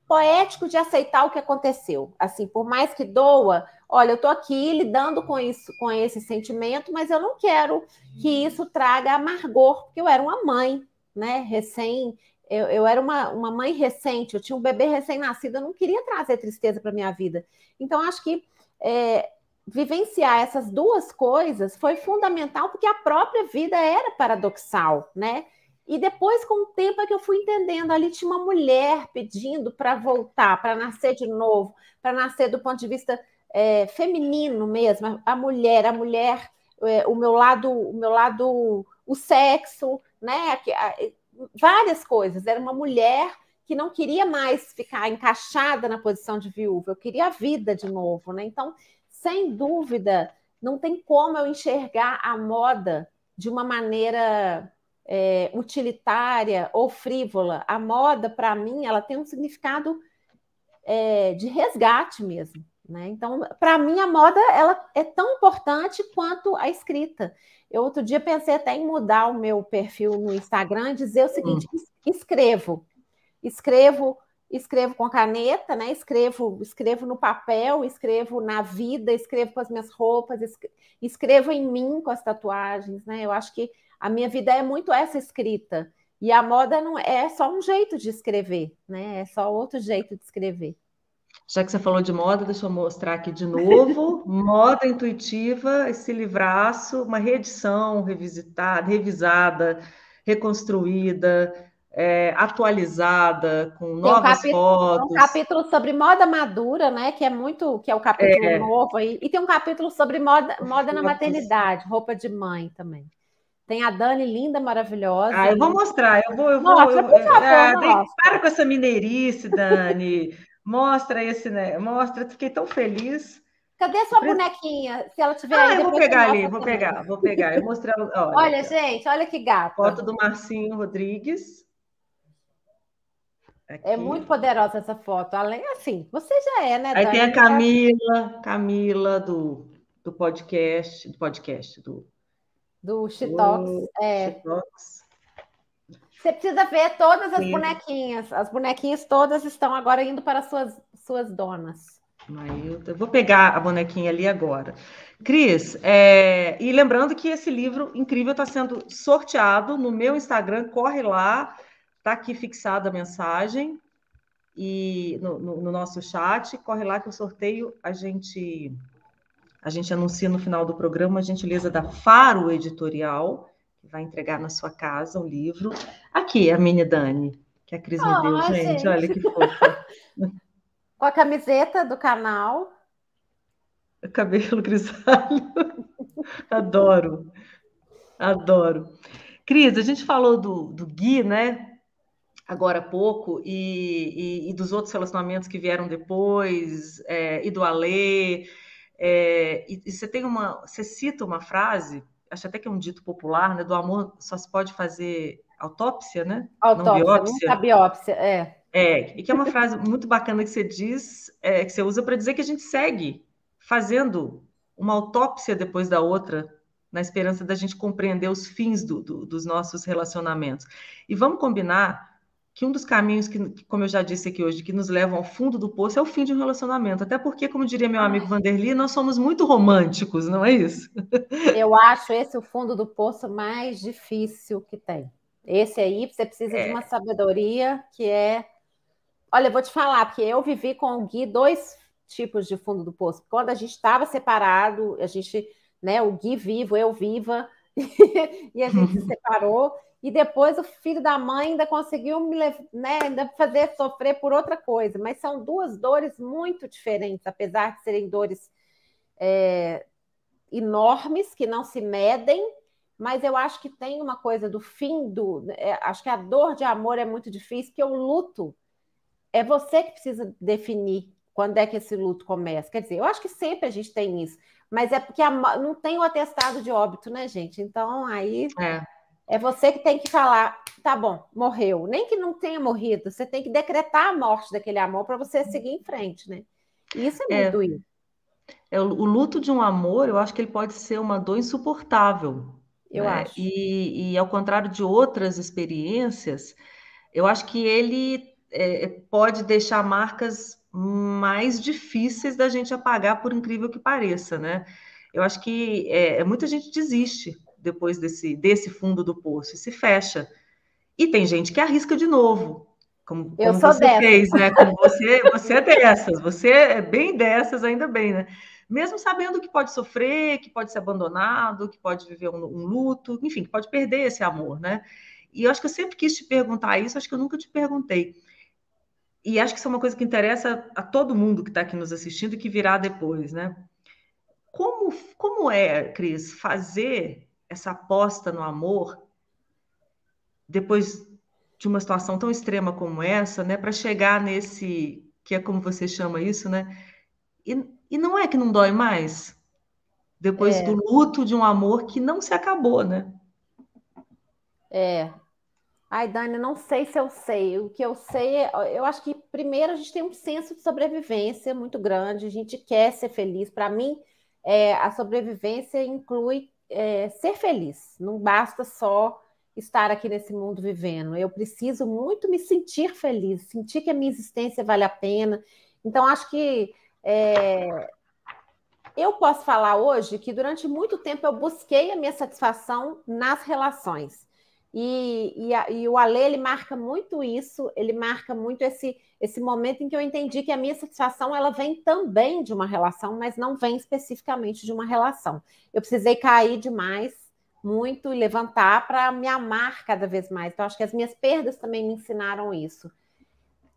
poético de aceitar o que aconteceu. Assim, por mais que doa, olha, eu estou aqui lidando com isso, com esse sentimento, mas eu não quero que uhum. isso traga amargor, porque eu era uma mãe, né? Recém, eu, eu era uma, uma mãe recente, eu tinha um bebê recém-nascido, eu não queria trazer tristeza para minha vida. Então, acho que é, vivenciar essas duas coisas foi fundamental, porque a própria vida era paradoxal, né? E depois, com o tempo, é que eu fui entendendo. Ali tinha uma mulher pedindo para voltar, para nascer de novo, para nascer do ponto de vista é, feminino mesmo, a mulher, a mulher, é, o meu lado, o meu lado, o sexo, né? várias coisas. Era uma mulher que não queria mais ficar encaixada na posição de viúva, eu queria a vida de novo, né? Então, sem dúvida, não tem como eu enxergar a moda de uma maneira é, utilitária ou frívola. A moda, para mim, ela tem um significado é, de resgate mesmo. Né? Então, para mim, a moda ela é tão importante quanto a escrita. Eu outro dia pensei até em mudar o meu perfil no Instagram e dizer o seguinte: hum. escrevo, escrevo, escrevo com caneta, né? Escrevo, escrevo no papel, escrevo na vida, escrevo com as minhas roupas, escrevo em mim com as tatuagens, né? Eu acho que a minha vida é muito essa escrita. E a moda não é só um jeito de escrever, né? É só outro jeito de escrever. Já que você falou de moda, deixa eu mostrar aqui de novo. (laughs) moda intuitiva, esse livraço, uma reedição revisitada, revisada, reconstruída, é, atualizada, com novas um fotos. Tem um capítulo sobre moda madura, né? Que é muito, que é o capítulo é. novo aí. E tem um capítulo sobre moda, moda na maternidade, roupa de mãe também. Tem a Dani linda, maravilhosa. Ah, eu vou mostrar, eu vou, eu vou. eu, por favor, é, Para com essa mineirice, Dani. Mostra esse, né? Mostra, fiquei tão feliz. Cadê a sua Pre... bonequinha? Se ela tiver ah, aí, eu vou pegar ali, vou pegar, vou pegar. Eu mostrei. (laughs) Olha, olha gente, olha que gato. Foto do Marcinho Rodrigues. Aqui. É muito poderosa essa foto. Além, assim, você já é, né? Aí Dani? tem a Camila, Camila do, do podcast, do podcast do do Chitox. Do, é. Chitox. Você precisa ver todas as Sim. bonequinhas. As bonequinhas todas estão agora indo para suas, suas donas. Eu vou pegar a bonequinha ali agora. Cris, é... e lembrando que esse livro incrível está sendo sorteado no meu Instagram, corre lá, está aqui fixada a mensagem e no, no, no, nosso chat, corre lá que o sorteio a gente a gente anuncia no final do programa, a gentileza da Faro Editorial vai entregar na sua casa um livro. Aqui, a mini Dani, que a Cris oh, me deu, ah, gente. gente. Olha que fofa. (laughs) Com a camiseta do canal. Cabelo grisalho. Adoro. Adoro. Cris, a gente falou do, do Gui, né? agora há pouco e, e, e, dos outros relacionamentos que vieram depois é, e do Alê. É, e, e, você tem uma, você cita uma frase acho até que é um dito popular, né? Do amor só se pode fazer autópsia, né? Autópsia, não biópsia. Não biópsia, é. É, e que é uma frase muito bacana que você diz, é, que você usa para dizer que a gente segue fazendo uma autópsia depois da outra, na esperança da gente compreender os fins do, do, dos nossos relacionamentos. E vamos combinar que um dos caminhos que, como eu já disse aqui hoje, que nos levam ao fundo do poço é o fim de um relacionamento. Até porque, como diria meu amigo Vanderly, nós somos muito românticos, não é isso? (laughs) Eu acho esse o fundo do poço mais difícil que tem. Esse aí você precisa é. de uma sabedoria que é. Olha, eu vou te falar, porque eu vivi com o Gui dois tipos de fundo do poço. Quando a gente estava separado, a gente, né, o Gui vivo, eu viva, (laughs) e a gente se separou e depois o filho da mãe ainda conseguiu me né, ainda fazer sofrer por outra coisa. Mas são duas dores muito diferentes, apesar de serem dores é, enormes que não se medem. Mas eu acho que tem uma coisa do fim do. É, acho que a dor de amor é muito difícil, porque o luto é você que precisa definir quando é que esse luto começa. Quer dizer, eu acho que sempre a gente tem isso, mas é porque a, não tem o atestado de óbito, né, gente? Então aí. É. É você que tem que falar, tá bom, morreu. Nem que não tenha morrido, você tem que decretar a morte daquele amor para você seguir em frente, né? isso é, é. muito é, É, o luto de um amor, eu acho que ele pode ser uma dor insuportável. Eu né? acho. E, e, ao contrário de outras experiências, eu acho que ele é, é pode deixar marcas mais difíceis da gente apagar, por incrível que pareça, né? Eu acho que é, é muita gente desiste depois desse, desse fundo do poço e se fecha. E tem gente que arrisca de novo, como, como você dessa. fez, né? Como você, você é dessas, você é bem dessas, ainda bem, né? Mesmo sabendo que pode sofrer, que pode ser abandonado, que pode viver um, um luto, enfim, que pode perder esse amor, né? E eu acho que eu sempre quis te perguntar isso, acho que eu nunca te perguntei. E acho que isso é uma coisa que interessa a todo mundo que está aqui nos assistindo e que virá depois, né? Como, como é, Cris, fazer essa aposta no amor, depois de uma situação tão extrema como essa, né, para chegar nesse que é como você chama isso, né? E, e não é que não dói mais depois é. do luto de um amor que não se acabou, né? É. Ai, Dani, não sei se eu sei. O que eu sei é, eu acho que primeiro a gente tem um senso de sobrevivência muito grande. A gente quer ser feliz. Para mim, é, a sobrevivência inclui é, ser feliz. Não basta só estar aqui nesse mundo vivendo. Eu preciso muito me sentir feliz, sentir que a minha existência vale a pena. Então, acho que é, eu posso falar hoje que durante muito tempo eu busquei a minha satisfação nas relações. E, e, a, e, o Ale ele marca muito isso, ele marca muito esse, esse momento em que eu entendi que a minha satisfação ela vem também de uma relação, mas não vem especificamente de uma relação. Eu precisei cair demais, muito, e levantar para me amar cada vez mais. Então, acho que as minhas perdas também me ensinaram isso.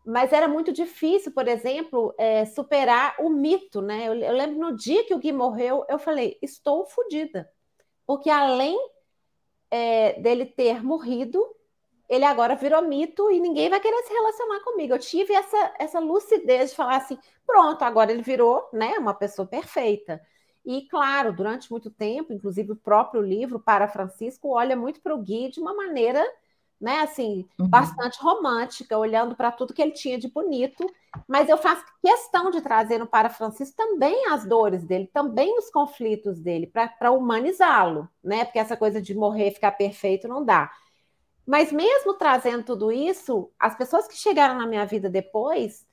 Mas era muito difícil, por exemplo, é, superar o mito, né? Eu, eu lembro no dia que o Gui morreu, eu falei: estou fodida. Porque além é, dele ter morrido, ele agora virou mito e ninguém vai querer se relacionar comigo. Eu tive essa, essa lucidez de falar assim: pronto, agora ele virou né, uma pessoa perfeita. E, claro, durante muito tempo, inclusive o próprio livro, para Francisco, olha muito para o Gui de uma maneira né? Assim, uhum. bastante romântica, olhando para tudo que ele tinha de bonito, mas eu faço questão de trazer no Para Francisco também as dores dele, também os conflitos dele, para humanizá-lo, né? Porque essa coisa de morrer, e ficar perfeito não dá. Mas mesmo trazendo tudo isso, as pessoas que chegaram na minha vida depois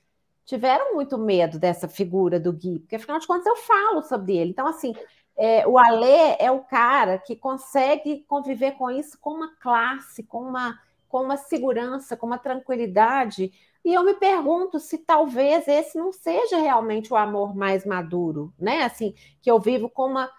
tiveram muito medo dessa figura do Gui, porque afinal de contas eu falo sobre ele. Então, assim, é, o Alê é o cara que consegue conviver com isso com uma classe, com uma, com uma segurança, com uma tranquilidade. E eu me pergunto se talvez esse não seja realmente o amor mais maduro, né? Assim, que eu vivo com uma.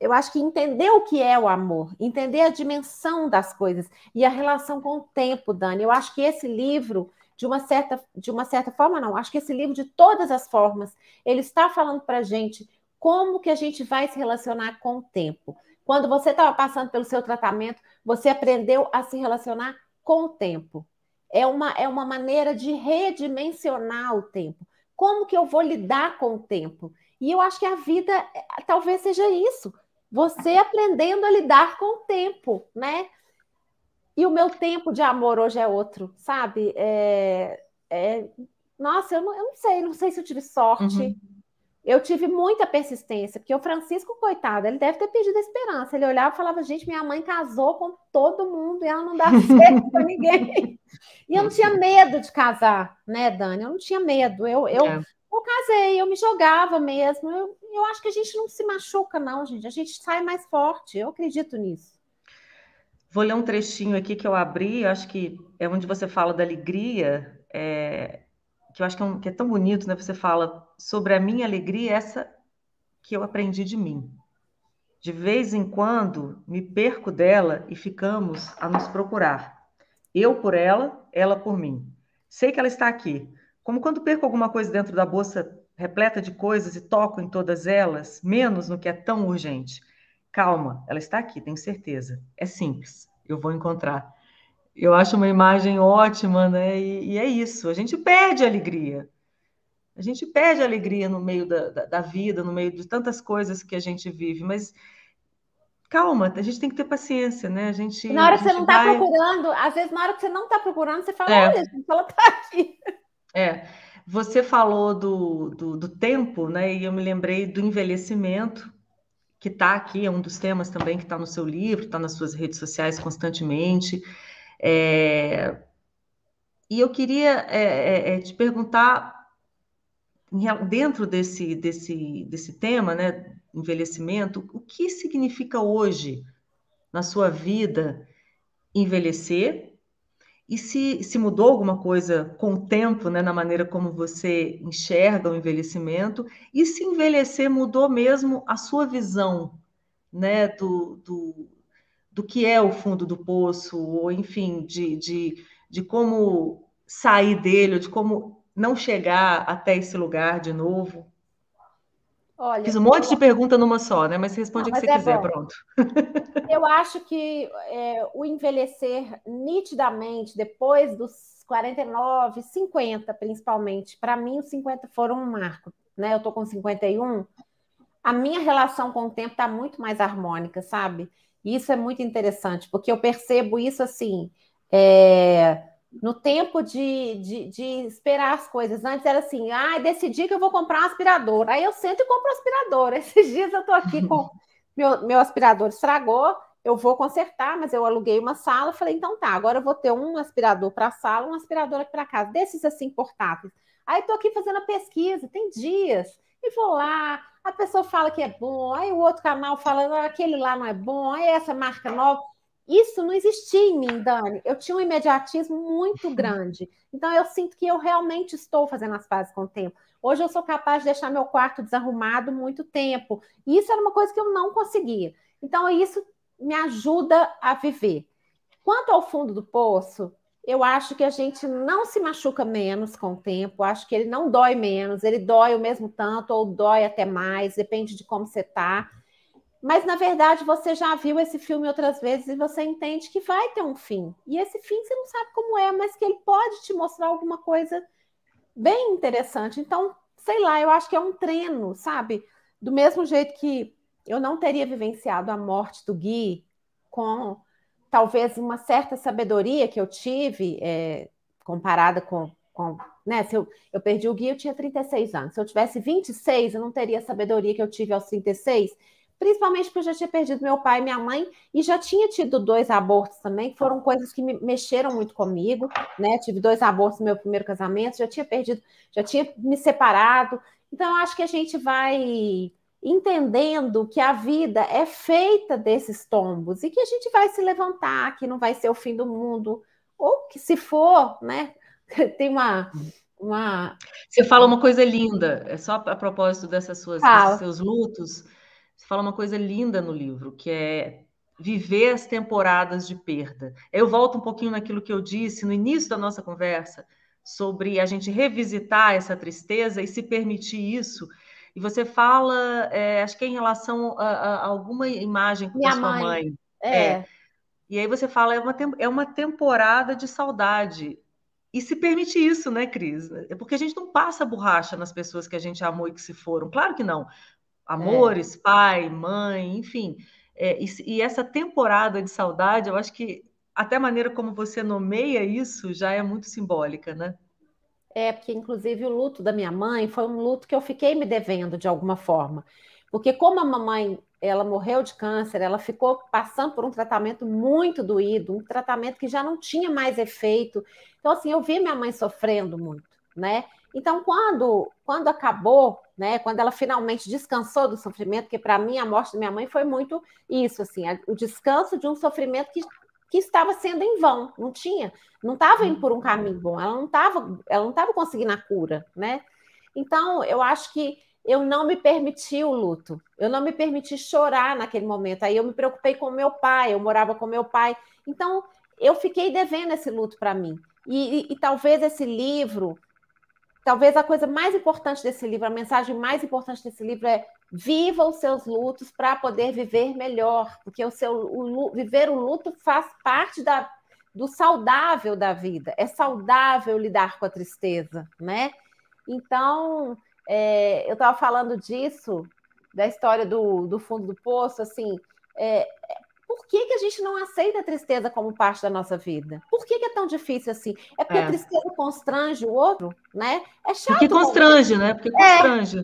Eu acho que entender o que é o amor, entender a dimensão das coisas e a relação com o tempo, Dani. Eu acho que esse livro de uma certa, de uma certa forma, não. Acho que esse livro, de todas as formas, ele está falando para a gente como que a gente vai se relacionar com o tempo. Quando você estava passando pelo seu tratamento, você aprendeu a se relacionar com o tempo. É uma, é uma maneira de redimensionar o tempo. Como que eu vou lidar com o tempo? E eu acho que a vida eh, talvez seja isso. Você aprendendo a lidar com o tempo, né? E o meu tempo de amor hoje é outro, sabe? É, é... nossa, eu não, eu não sei, não sei se eu tive sorte. Uhum eu tive muita persistência, porque o Francisco, coitado, ele deve ter pedido esperança. Ele olhava e falava: gente, minha mãe casou com todo mundo e ela não dá (laughs) certo para ninguém. E eu não tinha medo de casar, né, Dani? Eu não tinha medo. Eu, eu, é. eu casei, eu me jogava mesmo. Eu, eu acho que a gente não se machuca, não, gente. A gente sai mais forte. Eu acredito nisso. Vou ler um trechinho aqui que eu abri, acho que é onde você fala da alegria. É, que eu acho que é, um, que é tão bonito, né? Você fala sobre a minha alegria, essa que eu aprendi de mim. De vez em quando me perco dela e ficamos a nos procurar. Eu por ela, ela por mim. Sei que ela está aqui. Como quando perco alguma coisa dentro da bolsa repleta de coisas e toco em todas elas, menos no que é tão urgente. Calma, ela está aqui, tenho certeza. É simples, eu vou encontrar eu acho uma imagem ótima, né? E, e, é isso. A gente perde a alegria. A gente perde a alegria no meio da, da, da, vida, no meio de tantas coisas que a gente vive. Mas calma, a gente tem que ter paciência, né? A gente. Na hora que você não está vai... procurando, às vezes na hora que você não está procurando, você fala, é. olha, gente, ela está aqui. É. Você falou do, do, do tempo, né? E eu me lembrei do envelhecimento, que está aqui, é um dos temas também que está no seu livro, está nas suas redes sociais constantemente. É, e eu queria é, é, é te perguntar, dentro desse, desse, desse tema, né, envelhecimento, o que significa hoje na sua vida envelhecer? E se, se mudou alguma coisa com o tempo, né, na maneira como você enxerga o envelhecimento? E se envelhecer mudou mesmo a sua visão né, do, do do que é o fundo do poço, ou enfim, de, de, de como sair dele, de como não chegar até esse lugar de novo? Olha, Fiz um monte de pergunta numa só, né? Mas responde não, o que você é quiser, bom. pronto. (laughs) Eu acho que é, o envelhecer nitidamente depois dos 49, 50 principalmente, para mim os 50 foram um marco, né? Eu tô com 51, a minha relação com o tempo está muito mais harmônica, sabe? Isso é muito interessante, porque eu percebo isso assim, é, no tempo de, de, de, esperar as coisas. Antes era assim, ah, decidi que eu vou comprar um aspirador. Aí eu sento e compro um aspirador. (laughs) Esses dias eu estou aqui com (laughs) meu, meu aspirador estragou, eu vou consertar, mas eu aluguei uma sala, falei, então tá, agora eu vou ter um aspirador para a sala, um aspirador aqui para casa, desses assim portáteis. Aí estou aqui fazendo a pesquisa, tem dias, e vou lá, a pessoa fala que é bom, aí o outro canal fala, ah, aquele lá não é bom, aí essa marca nova. Isso não existia em mim, Dani. Eu tinha um imediatismo muito uhum. grande. Então, eu sinto que eu realmente estou fazendo as pazes com o tempo. Hoje, eu sou capaz de deixar meu quarto desarrumado muito tempo. E isso era uma coisa que eu não conseguia. Então, isso me ajuda a viver. Quanto ao fundo do poço, eu acho que a gente não se machuca menos com o tempo, acho que ele não dói menos, ele dói o mesmo tanto ou dói até mais, depende de como você tá. Mas na verdade você já viu esse filme outras vezes e você entende que vai ter um fim. E esse fim você não sabe como é, mas que ele pode te mostrar alguma coisa bem interessante. Então, sei lá, eu acho que é um treino, sabe? Do mesmo jeito que eu não teria vivenciado a morte do Gui com talvez uma certa sabedoria que eu tive, é, comparada com. com né, se eu, eu perdi o guia, eu tinha 36 anos. Se eu tivesse 26, eu não teria a sabedoria que eu tive aos 36, principalmente porque eu já tinha perdido meu pai e minha mãe, e já tinha tido dois abortos também, que foram coisas que me mexeram muito comigo, né? Tive dois abortos no meu primeiro casamento, já tinha perdido, já tinha me separado. Então, eu acho que a gente vai entendendo que a vida é feita desses tombos e que a gente vai se levantar, que não vai ser o fim do mundo, ou que se for, né? (laughs) Tem uma. uma... Você fala uma coisa linda, é só a propósito dessas suas, seus lutos. Você fala uma coisa linda no livro, que é viver as temporadas de perda. Eu volto um pouquinho naquilo que eu disse no início da nossa conversa sobre a gente revisitar essa tristeza e se permitir isso e você fala, é, acho que é em relação a, a alguma imagem com Minha sua mãe. mãe. É. é. E aí você fala, é uma, é uma temporada de saudade. E se permite isso, né, Cris? É porque a gente não passa borracha nas pessoas que a gente amou e que se foram. Claro que não. Amores, é. pai, mãe, enfim. É, e, e essa temporada de saudade, eu acho que até a maneira como você nomeia isso já é muito simbólica, né? É, porque inclusive o luto da minha mãe foi um luto que eu fiquei me devendo de alguma forma. Porque como a mamãe, ela morreu de câncer, ela ficou passando por um tratamento muito doído, um tratamento que já não tinha mais efeito. Então assim, eu vi minha mãe sofrendo muito, né? Então quando quando acabou, né, quando ela finalmente descansou do sofrimento, que para mim a morte da minha mãe foi muito isso assim, o descanso de um sofrimento que que estava sendo em vão, não tinha, não estava indo por um uhum. caminho bom, ela não estava, ela não estava conseguindo a cura, né? Então, eu acho que eu não me permiti o luto, eu não me permiti chorar naquele momento. Aí eu me preocupei com meu pai, eu morava com meu pai. Então, eu fiquei devendo esse luto para mim. E, e, e, talvez esse livro, talvez a coisa mais importante desse livro, a mensagem mais importante desse livro é Viva os seus lutos para poder viver melhor, porque o seu o, viver o luto faz parte da, do saudável da vida. É saudável lidar com a tristeza, né? Então, é, eu estava falando disso, da história do, do fundo do poço, assim, é, é, por que, que a gente não aceita a tristeza como parte da nossa vida? Por que, que é tão difícil assim? É porque é. a tristeza constrange o outro, né? É chato. Porque constrange, né? Porque é. constrange.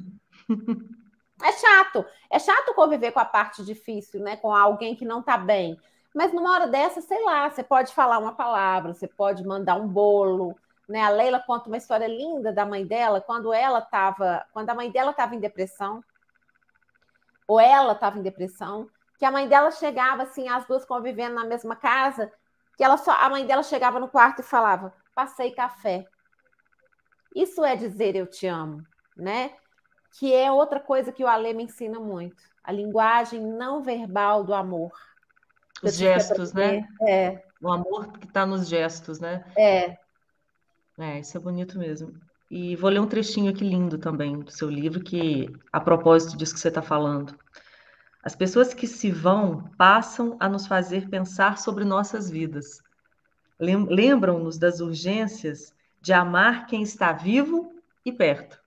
(laughs) É chato. É chato conviver com a parte difícil, né? Com alguém que não está bem. Mas numa hora dessa, sei lá, você pode falar uma palavra, você pode mandar um bolo. Né? A Leila conta uma história linda da mãe dela quando ela estava, quando a mãe dela estava em depressão, ou ela estava em depressão, que a mãe dela chegava assim, as duas convivendo na mesma casa, que ela só, a mãe dela chegava no quarto e falava: "Passei café". Isso é dizer eu te amo, né? que é outra coisa que o Ale me ensina muito, a linguagem não verbal do amor. Os gestos, né? É. O amor que está nos gestos, né? É. É, isso é bonito mesmo. E vou ler um trechinho aqui lindo também do seu livro, que a propósito disso que você está falando. As pessoas que se vão passam a nos fazer pensar sobre nossas vidas. Lembram-nos das urgências de amar quem está vivo e perto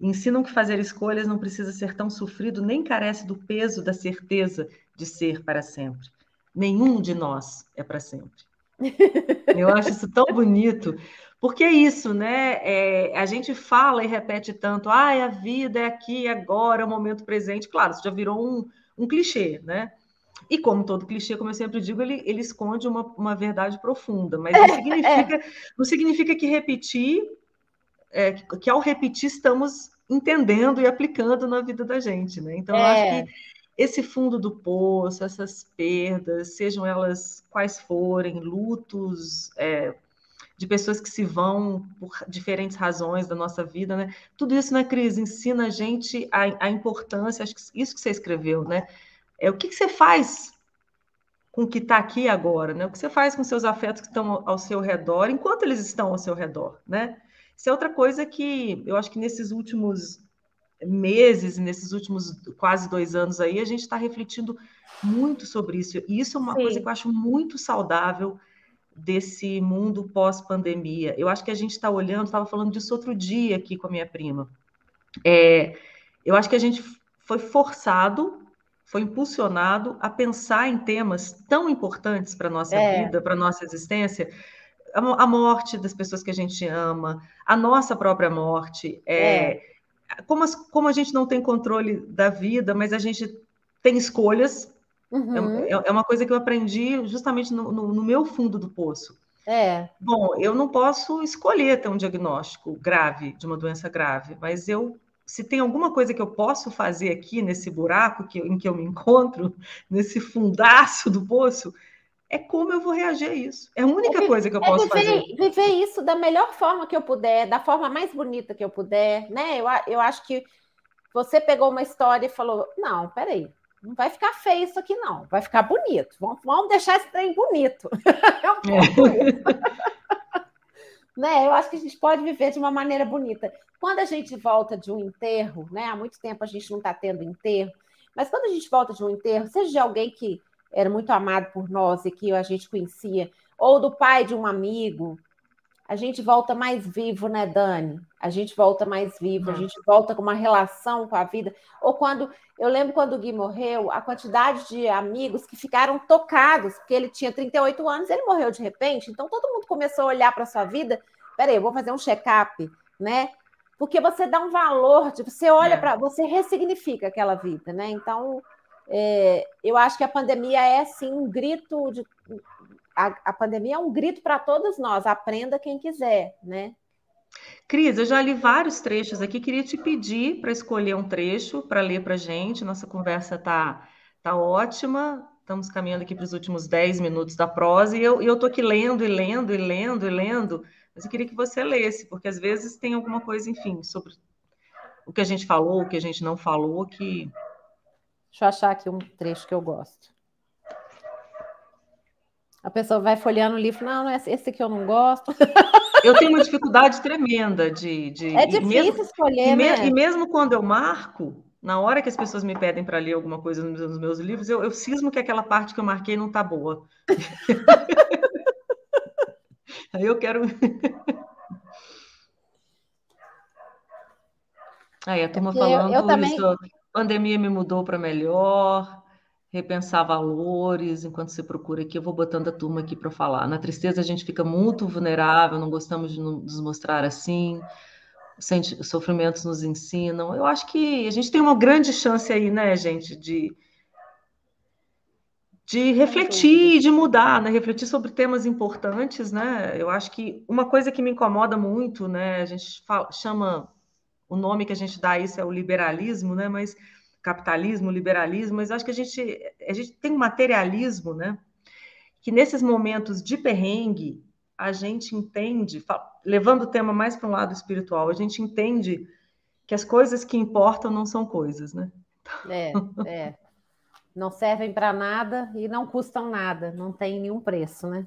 ensinam que fazer escolhas não precisa ser tão sofrido nem carece do peso da certeza de ser para sempre. Nenhum de nós é para sempre. (laughs) Eu acho isso tão bonito, porque é isso, né? É, a gente fala e repete tanto, ah, a vida é aqui, agora, é o momento presente. Claro, isso já virou um, um clichê, né? E como todo clichê, como eu sempre digo, ele, ele esconde uma, uma verdade profunda, mas não é, significa, é. não significa que repetir é, que ao repetir estamos entendendo e aplicando na vida da gente, né? Então, é. eu acho é. que esse fundo do poço, essas perdas, sejam elas quais forem, lutos é, de pessoas que se vão por diferentes razões da nossa vida, né? Tudo isso, na né, crise ensina a gente a, a importância, acho que isso que você escreveu, né? É, o que, que você faz com o que está aqui agora, né? O que você faz com seus afetos que estão ao seu redor, enquanto eles estão ao seu redor, né? Isso é outra coisa que eu acho que nesses últimos meses, nesses últimos quase dois anos aí, a gente está refletindo muito sobre isso. E isso é uma Sim. coisa que eu acho muito saudável desse mundo pós-pandemia. Eu acho que a gente está olhando, estava falando disso outro dia aqui com a minha prima. É, eu acho que a gente foi forçado, foi impulsionado a pensar em temas tão importantes para a nossa é. vida, para a nossa existência, a morte das pessoas que a gente ama, a nossa própria morte, é, é. Como, as, como a gente não tem controle da vida, mas a gente tem escolhas, uhum. É, é, é, uma coisa que eu aprendi justamente no, no, no meu fundo do poço. É. Bom, eu não posso escolher ter um diagnóstico grave, de uma doença grave, mas eu se tem alguma coisa que eu posso fazer aqui nesse buraco que, em que eu me encontro, (laughs) nesse fundaço do poço, é como eu vou reagir a isso. É a é única é, coisa que eu é posso viver, fazer. Viver isso da melhor forma que eu puder, da forma mais bonita que eu puder, né? Eu, eu acho que você pegou uma história e falou: não, peraí, não vai ficar feio isso aqui, não, vai ficar bonito. Vamos, vamos deixar esse trem bonito. (laughs) é um é. (laughs) né? Eu acho que a gente pode viver de uma maneira bonita. Quando a gente volta de um enterro, né? Há muito tempo a gente não está tendo enterro, mas quando a gente volta de um enterro, seja de alguém que era muito amado por nós e que a gente conhecia, ou do pai de um amigo, a gente volta mais vivo, né, Dani? A gente volta mais vivo, a uhum. gente volta com uma relação com a vida. Ou quando, eu lembro quando o Gui morreu, a quantidade de amigos que ficaram tocados, porque ele tinha 38 anos, ele morreu de repente, então todo mundo começou a olhar para sua vida, peraí, eu vou fazer um check-up, né? Porque você dá um valor, você olha é. para, você ressignifica aquela vida, né? Então, é, eu acho que a pandemia é sim um grito de, a, a, pandemia é um grito para todos nós, aprenda quem quiser, né? Cris, eu já li vários trechos aqui, queria te pedir para escolher um trecho para ler para gente. Nossa conversa tá, tá ótima, estamos caminhando aqui para os últimos 10 minutos da prosa, e eu estou aqui lendo e lendo e lendo e lendo, mas eu queria que você lesse, porque às vezes tem alguma coisa, enfim, sobre o que a gente falou, o que a gente não falou, que Deixa eu achar aqui um trecho que eu gosto. A pessoa vai folheando o livro, não, não é esse que eu não gosto. (laughs) Eu tenho uma dificuldade tremenda de. de é difícil mesmo, escolher, e me, né? E mesmo quando eu marco, na hora que as pessoas me pedem para ler alguma coisa nos meus livros, eu, eu cismo que aquela parte que eu marquei não está boa. (laughs) Aí eu quero. (laughs) Aí a turma é falando eu, eu também... isso pandemia me mudou para melhor, repensar valores, enquanto você procura aqui, eu vou botando a turma aqui para falar. Na tristeza a gente fica muito vulnerável, não gostamos de nos mostrar assim, os sofrimentos nos ensinam. Eu acho que a gente tem uma grande chance aí, né, gente, de de refletir de mudar, né? Refletir sobre temas importantes, né? Eu acho que uma coisa que me incomoda muito, né? A gente fala, chama o nome que a gente dá a isso é o liberalismo, né? Mas capitalismo, liberalismo, mas acho que a gente, a gente tem um materialismo, né? Que nesses momentos de perrengue, a gente entende, levando o tema mais para um lado espiritual, a gente entende que as coisas que importam não são coisas, né? Então é, é. Não servem para nada e não custam nada, não tem nenhum preço, né?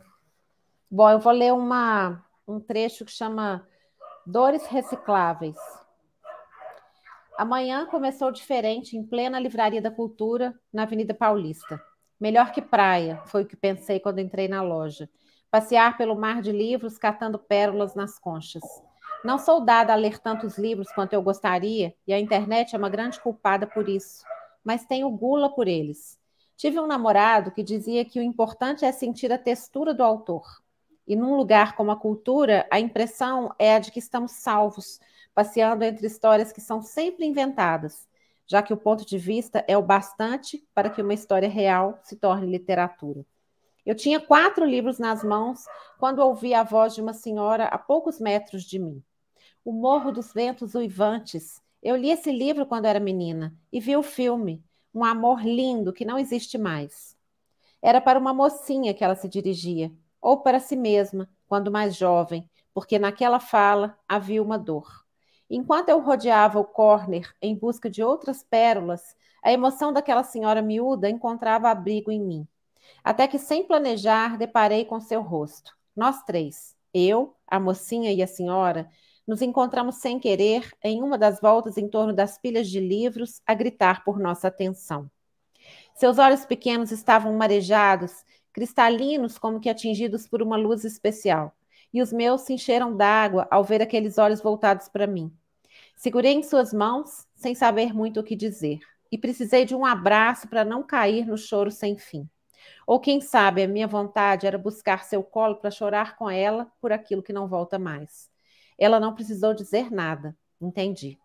Bom, eu vou ler uma, um trecho que chama Dores Recicláveis. Amanhã começou diferente em plena Livraria da Cultura, na Avenida Paulista. Melhor que praia, foi o que pensei quando entrei na loja. Passear pelo mar de livros, catando pérolas nas conchas. Não sou dada a ler tantos livros quanto eu gostaria, e a internet é uma grande culpada por isso, mas tenho gula por eles. Tive um namorado que dizia que o importante é sentir a textura do autor. E num lugar como a cultura, a impressão é a de que estamos salvos, passeando entre histórias que são sempre inventadas, já que o ponto de vista é o bastante para que uma história real se torne literatura. Eu tinha quatro livros nas mãos quando ouvi a voz de uma senhora a poucos metros de mim. O Morro dos Ventos Uivantes. Eu li esse livro quando era menina e vi o filme, Um Amor Lindo que Não Existe Mais. Era para uma mocinha que ela se dirigia, ou para si mesma, quando mais jovem, porque naquela fala havia uma dor. Enquanto eu rodeava o corner em busca de outras pérolas, a emoção daquela senhora miúda encontrava abrigo em mim. Até que, sem planejar, deparei com seu rosto. Nós três, eu, a mocinha e a senhora, nos encontramos sem querer em uma das voltas em torno das pilhas de livros a gritar por nossa atenção. Seus olhos pequenos estavam marejados cristalinos como que atingidos por uma luz especial, e os meus se encheram d'água ao ver aqueles olhos voltados para mim. Segurei em suas mãos, sem saber muito o que dizer, e precisei de um abraço para não cair no choro sem fim. Ou quem sabe, a minha vontade era buscar seu colo para chorar com ela por aquilo que não volta mais. Ela não precisou dizer nada, entendi.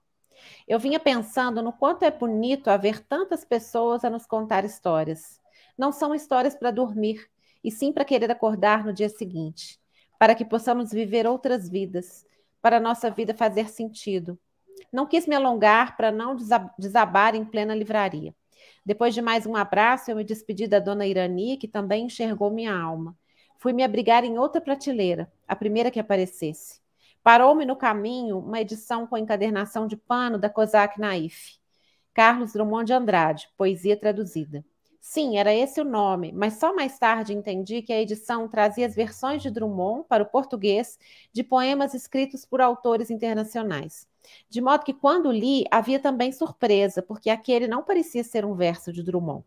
Eu vinha pensando no quanto é bonito haver tantas pessoas a nos contar histórias não são histórias para dormir, e sim para querer acordar no dia seguinte, para que possamos viver outras vidas, para nossa vida fazer sentido. Não quis me alongar para não desabar em plena livraria. Depois de mais um abraço, eu me despedi da dona Irani, que também enxergou minha alma. Fui me abrigar em outra prateleira, a primeira que aparecesse. Parou-me no caminho uma edição com encadernação de pano da Cosaque Naif. Carlos Drummond de Andrade, poesia traduzida. Sim, era esse o nome, mas só mais tarde entendi que a edição trazia as versões de Drummond para o português de poemas escritos por autores internacionais. De modo que quando li, havia também surpresa, porque aquele não parecia ser um verso de Drummond.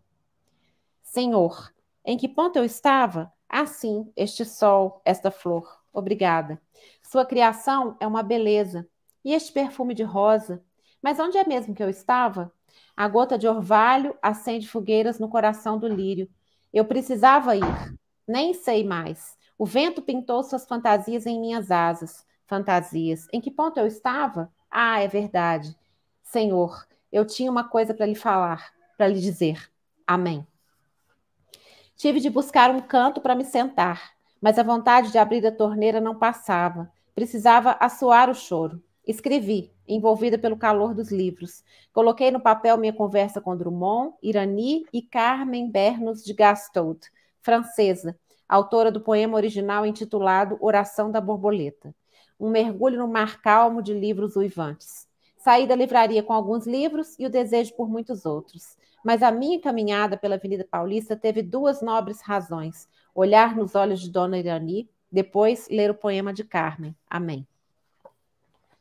Senhor, em que ponto eu estava? Assim, ah, este sol, esta flor. Obrigada. Sua criação é uma beleza. E este perfume de rosa? Mas onde é mesmo que eu estava? A gota de orvalho acende fogueiras no coração do lírio. Eu precisava ir, nem sei mais. O vento pintou suas fantasias em minhas asas. Fantasias. Em que ponto eu estava? Ah, é verdade. Senhor, eu tinha uma coisa para lhe falar, para lhe dizer. Amém. Tive de buscar um canto para me sentar, mas a vontade de abrir a torneira não passava. Precisava assoar o choro. Escrevi, envolvida pelo calor dos livros. Coloquei no papel minha conversa com Drummond, Irani e Carmen Bernos de Gastaud, francesa, autora do poema original intitulado Oração da Borboleta. Um mergulho no mar calmo de livros uivantes. Saí da livraria com alguns livros e o desejo por muitos outros. Mas a minha caminhada pela Avenida Paulista teve duas nobres razões: olhar nos olhos de Dona Irani, depois ler o poema de Carmen. Amém.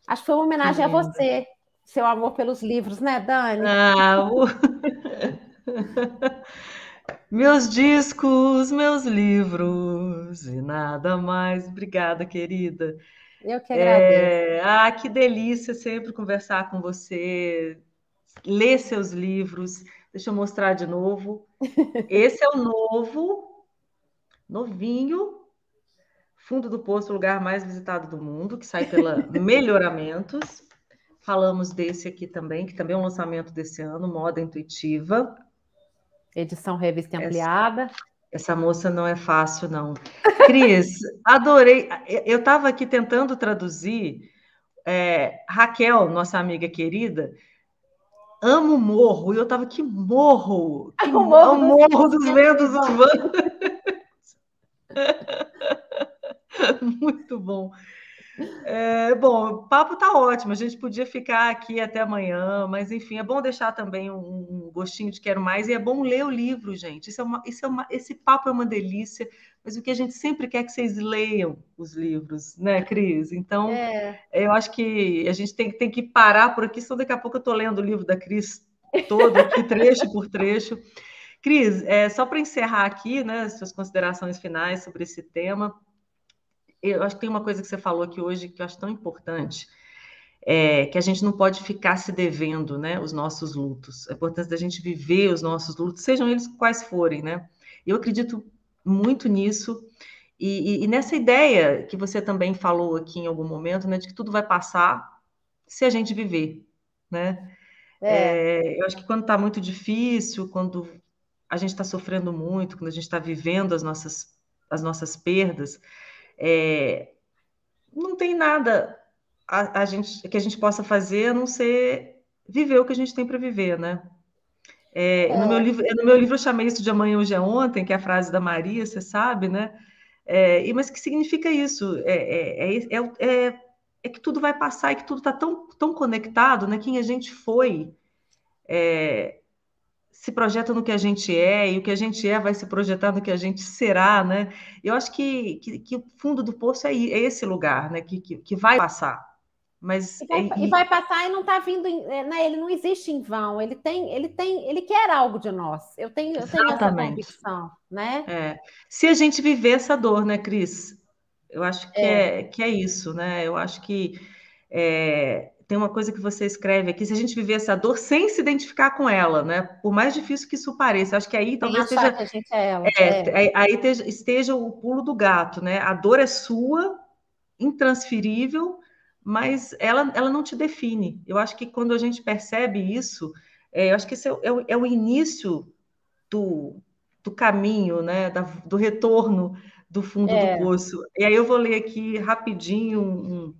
Acho que foi uma homenagem a você, seu amor pelos livros, né, Dani? Ah, o... (laughs) meus discos, meus livros e nada mais. Obrigada, querida. Eu que é, agradeço. É... Ah, que delícia sempre conversar com você, ler seus livros. Deixa eu mostrar de novo. (laughs) Esse é o novo, novinho, Fundo do Poço, o lugar mais visitado do mundo, que sai pela (laughs) Melhoramentos. Falamos desse aqui também, que também é um lançamento desse ano, Moda Intuitiva. Edição revista ampliada. Essa, essa moça não é fácil, não. Cris, (laughs) adorei. Eu estava aqui tentando traduzir. É, Raquel, nossa amiga querida, amo morro. E eu estava, que morro! Que (laughs) o morro, é dos, morro dos ventos urbanos. (laughs) Muito bom. É, bom, o papo está ótimo. A gente podia ficar aqui até amanhã, mas enfim, é bom deixar também um, um gostinho de quero mais e é bom ler o livro, gente. Isso é uma, isso é uma, esse papo é uma delícia, mas o que a gente sempre quer é que vocês leiam os livros, né, Cris? Então, é. eu acho que a gente tem, tem que parar por aqui, senão daqui a pouco eu estou lendo o livro da Cris todo aqui, (laughs) trecho por trecho. Cris, é, só para encerrar aqui, né, suas considerações finais sobre esse tema eu acho que tem uma coisa que você falou aqui hoje que eu acho tão importante, é, que a gente não pode ficar se devendo, né, os nossos lutos. A importância da gente viver os nossos lutos, sejam eles quais forem, né? Eu acredito muito nisso e, e, e nessa ideia que você também falou aqui em algum momento, né, de que tudo vai passar se a gente viver, né? É. É, eu acho que quando está muito difícil, quando a gente está sofrendo muito, quando a gente está vivendo as nossas, as nossas perdas, é, não tem nada a, a gente, que a gente possa fazer a não ser viver o que a gente tem para viver, né? É, no, é. meu livro, no meu livro eu chamei isso de amanhã hoje é ontem, que é a frase da Maria, você sabe, né? É, mas que significa isso? É é, é, é, é, que tudo vai passar e que tudo está tão, tão conectado, né? Quem a gente foi, é, se projeta no que a gente é, e o que a gente é vai se projetar no que a gente será, né? Eu acho que, que, que o fundo do poço é, é esse lugar, né? Que, que, que, vai passar. Mas, e, vai, é, e vai passar e não está vindo, é, né? Ele não existe em vão, ele tem, ele tem, ele quer algo de nós. Eu tenho, eu tenho essa convicção, né? É. Se a gente viver essa dor, né, Cris? Eu acho que é, é que é isso, né? Eu acho que é, tem uma coisa que você escreve aqui, se a gente viver essa dor sem se identificar com ela, né? Por mais difícil que isso pareça, acho que aí talvez seja que é ela, é, é. aí esteja, esteja o pulo do gato, né? A dor é sua, intransferível, mas ela, ela não te define. Eu acho que quando a gente percebe isso, é, eu acho que esse é, é, o, é o início do, do caminho, né? Da, do retorno do fundo do é. poço. E aí eu vou ler aqui rapidinho um, um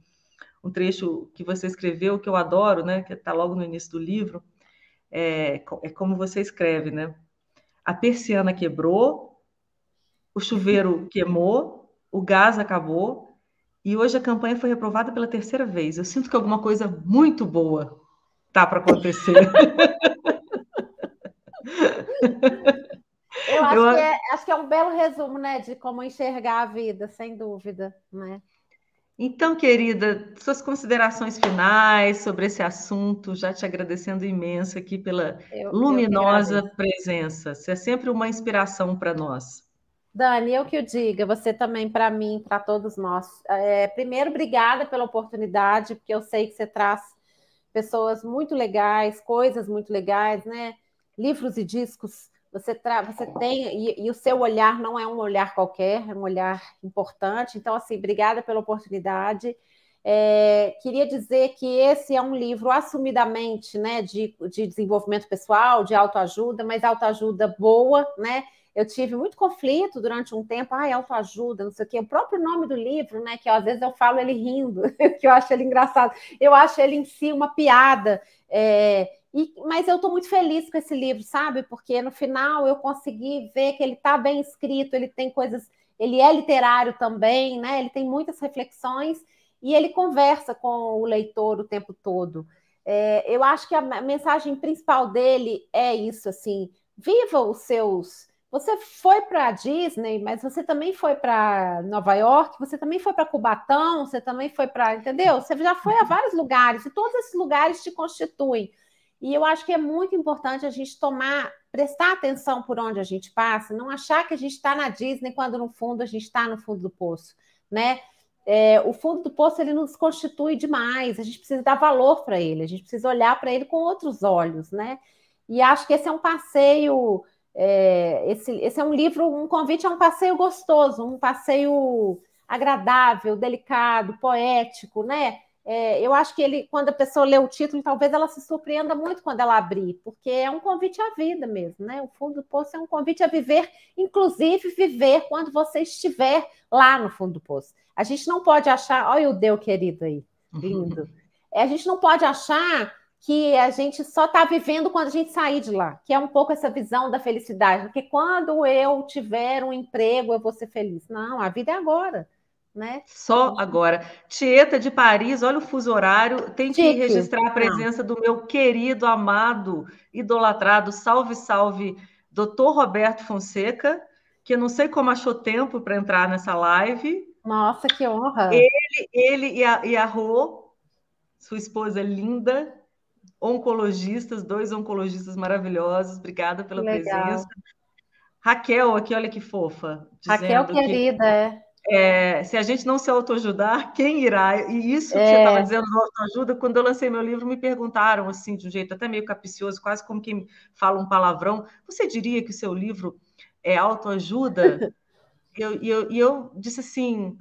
um trecho que você escreveu, que eu adoro, né, que está logo no início do livro, é, é como você escreve, né? A persiana quebrou, o chuveiro (laughs) queimou, o gás acabou, e hoje a campanha foi reprovada pela terceira vez. Eu sinto que alguma coisa muito boa tá para acontecer. (laughs) Eu, acho, eu... Que é, acho que é um belo resumo, né, de como enxergar a vida, sem dúvida, né? Então, querida, suas considerações finais sobre esse assunto, já te agradecendo imenso aqui pela eu, luminosa eu presença. Você é sempre uma inspiração para nós. Dani, eu que eu diga, você também para mim, para todos nós. É, primeiro, obrigada pela oportunidade, porque eu sei que você traz pessoas muito legais, coisas muito legais, né? Livros e discos você, tra... você tem, e, e, o seu olhar não é um olhar qualquer, é um olhar importante. Então, assim, obrigada pela oportunidade. É, queria dizer que esse é um livro assumidamente né, de, de desenvolvimento pessoal, de autoajuda, mas autoajuda boa, né? Eu tive muito conflito durante um tempo, ah, autoajuda, não sei o quê. O próprio nome do livro, né? Que ó, às vezes eu falo ele rindo, (laughs) que eu acho ele engraçado. Eu acho ele em si uma piada. É, e, mas eu estou muito feliz com esse livro, sabe? Porque no final eu consegui ver que ele está bem escrito, ele tem coisas, ele é literário também, né? Ele tem muitas reflexões e ele conversa com o leitor o tempo todo. É, eu acho que a mensagem principal dele é isso, assim, viva os seus. Você foi para a Disney, mas você também foi para Nova York, você também foi para Cubatão, você também foi para, entendeu? Você já foi a vários lugares e todos esses lugares te constituem. E eu acho que é muito importante a gente tomar, prestar atenção por onde a gente passa, não achar que a gente está na Disney quando no fundo a gente está no fundo do poço, né? É, o fundo do poço ele nos constitui demais, a gente precisa dar valor para ele, a gente precisa olhar para ele com outros olhos, né? E acho que esse é um passeio, é, esse, esse é um livro, um convite a um passeio gostoso, um passeio agradável, delicado, poético, né? é, eu acho que ele, quando a pessoa lê o título, talvez ela se surpreenda muito quando ela abrir, porque é um convite à vida mesmo, né? O fundo do poço é um convite a viver, inclusive viver quando você estiver lá no fundo do poço. A gente não pode achar, olha o Deu querido aí, lindo. É, a gente não pode achar que a gente só está vivendo quando a gente sair de lá, que é um pouco essa visão da felicidade, porque quando eu tiver um emprego, eu vou ser feliz. Não, a vida é agora. Né? Só agora. Tieta de Paris, olha o fuso horário. Tem que Chique. registrar a presença do meu querido, amado, idolatrado, salve, salve, doutor Roberto Fonseca, que não sei como achou tempo para entrar nessa live. Nossa, que honra! Ele, ele e a, e a Rô, sua esposa linda, oncologistas, dois oncologistas maravilhosos. Obrigada pela Legal. presença. Raquel aqui, olha que fofa. Raquel, querida, que... é. É, se a gente não se autoajudar, quem irá? E isso que é. você estava dizendo autoajuda, quando eu lancei meu livro, me perguntaram, assim, de um jeito até meio capcioso, quase como quem fala um palavrão: você diria que o seu livro é autoajuda? (laughs) E eu, eu, eu disse assim: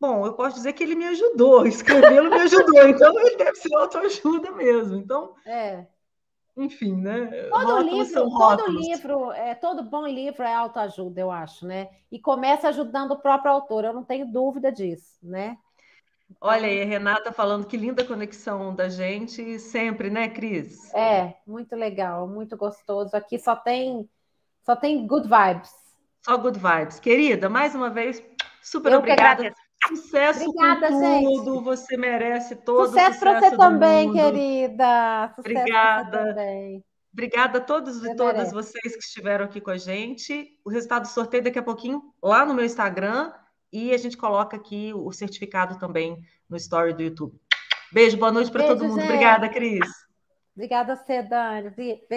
Bom, eu posso dizer que ele me ajudou, escrevê-lo me ajudou, (laughs) então ele deve ser autoajuda mesmo. Então, é enfim, né? Todo rótulos livro, todo livro, é, todo bom livro é autoajuda, eu acho, né? E começa ajudando o próprio autor, eu não tenho dúvida disso, né? Olha aí, então Renata falando que linda conexão da gente, sempre, né, Cris? É, muito legal, muito gostoso. Aqui só tem só tem good vibes. Só good vibes. Querida, mais uma vez, super eu obrigada. Sucesso Obrigada, tudo, gente. você merece todo sucesso o sucesso para você também, mundo. querida. Sucesso Obrigada. Também. Obrigada a todos Eu e todas mereço. vocês que estiveram aqui com a gente. O resultado do sorteio daqui a pouquinho lá no meu Instagram e a gente coloca aqui o certificado também no story do YouTube. Beijo, boa noite para todo mundo. Gente. Obrigada, Cris. Obrigada a você, Dani. Beijo.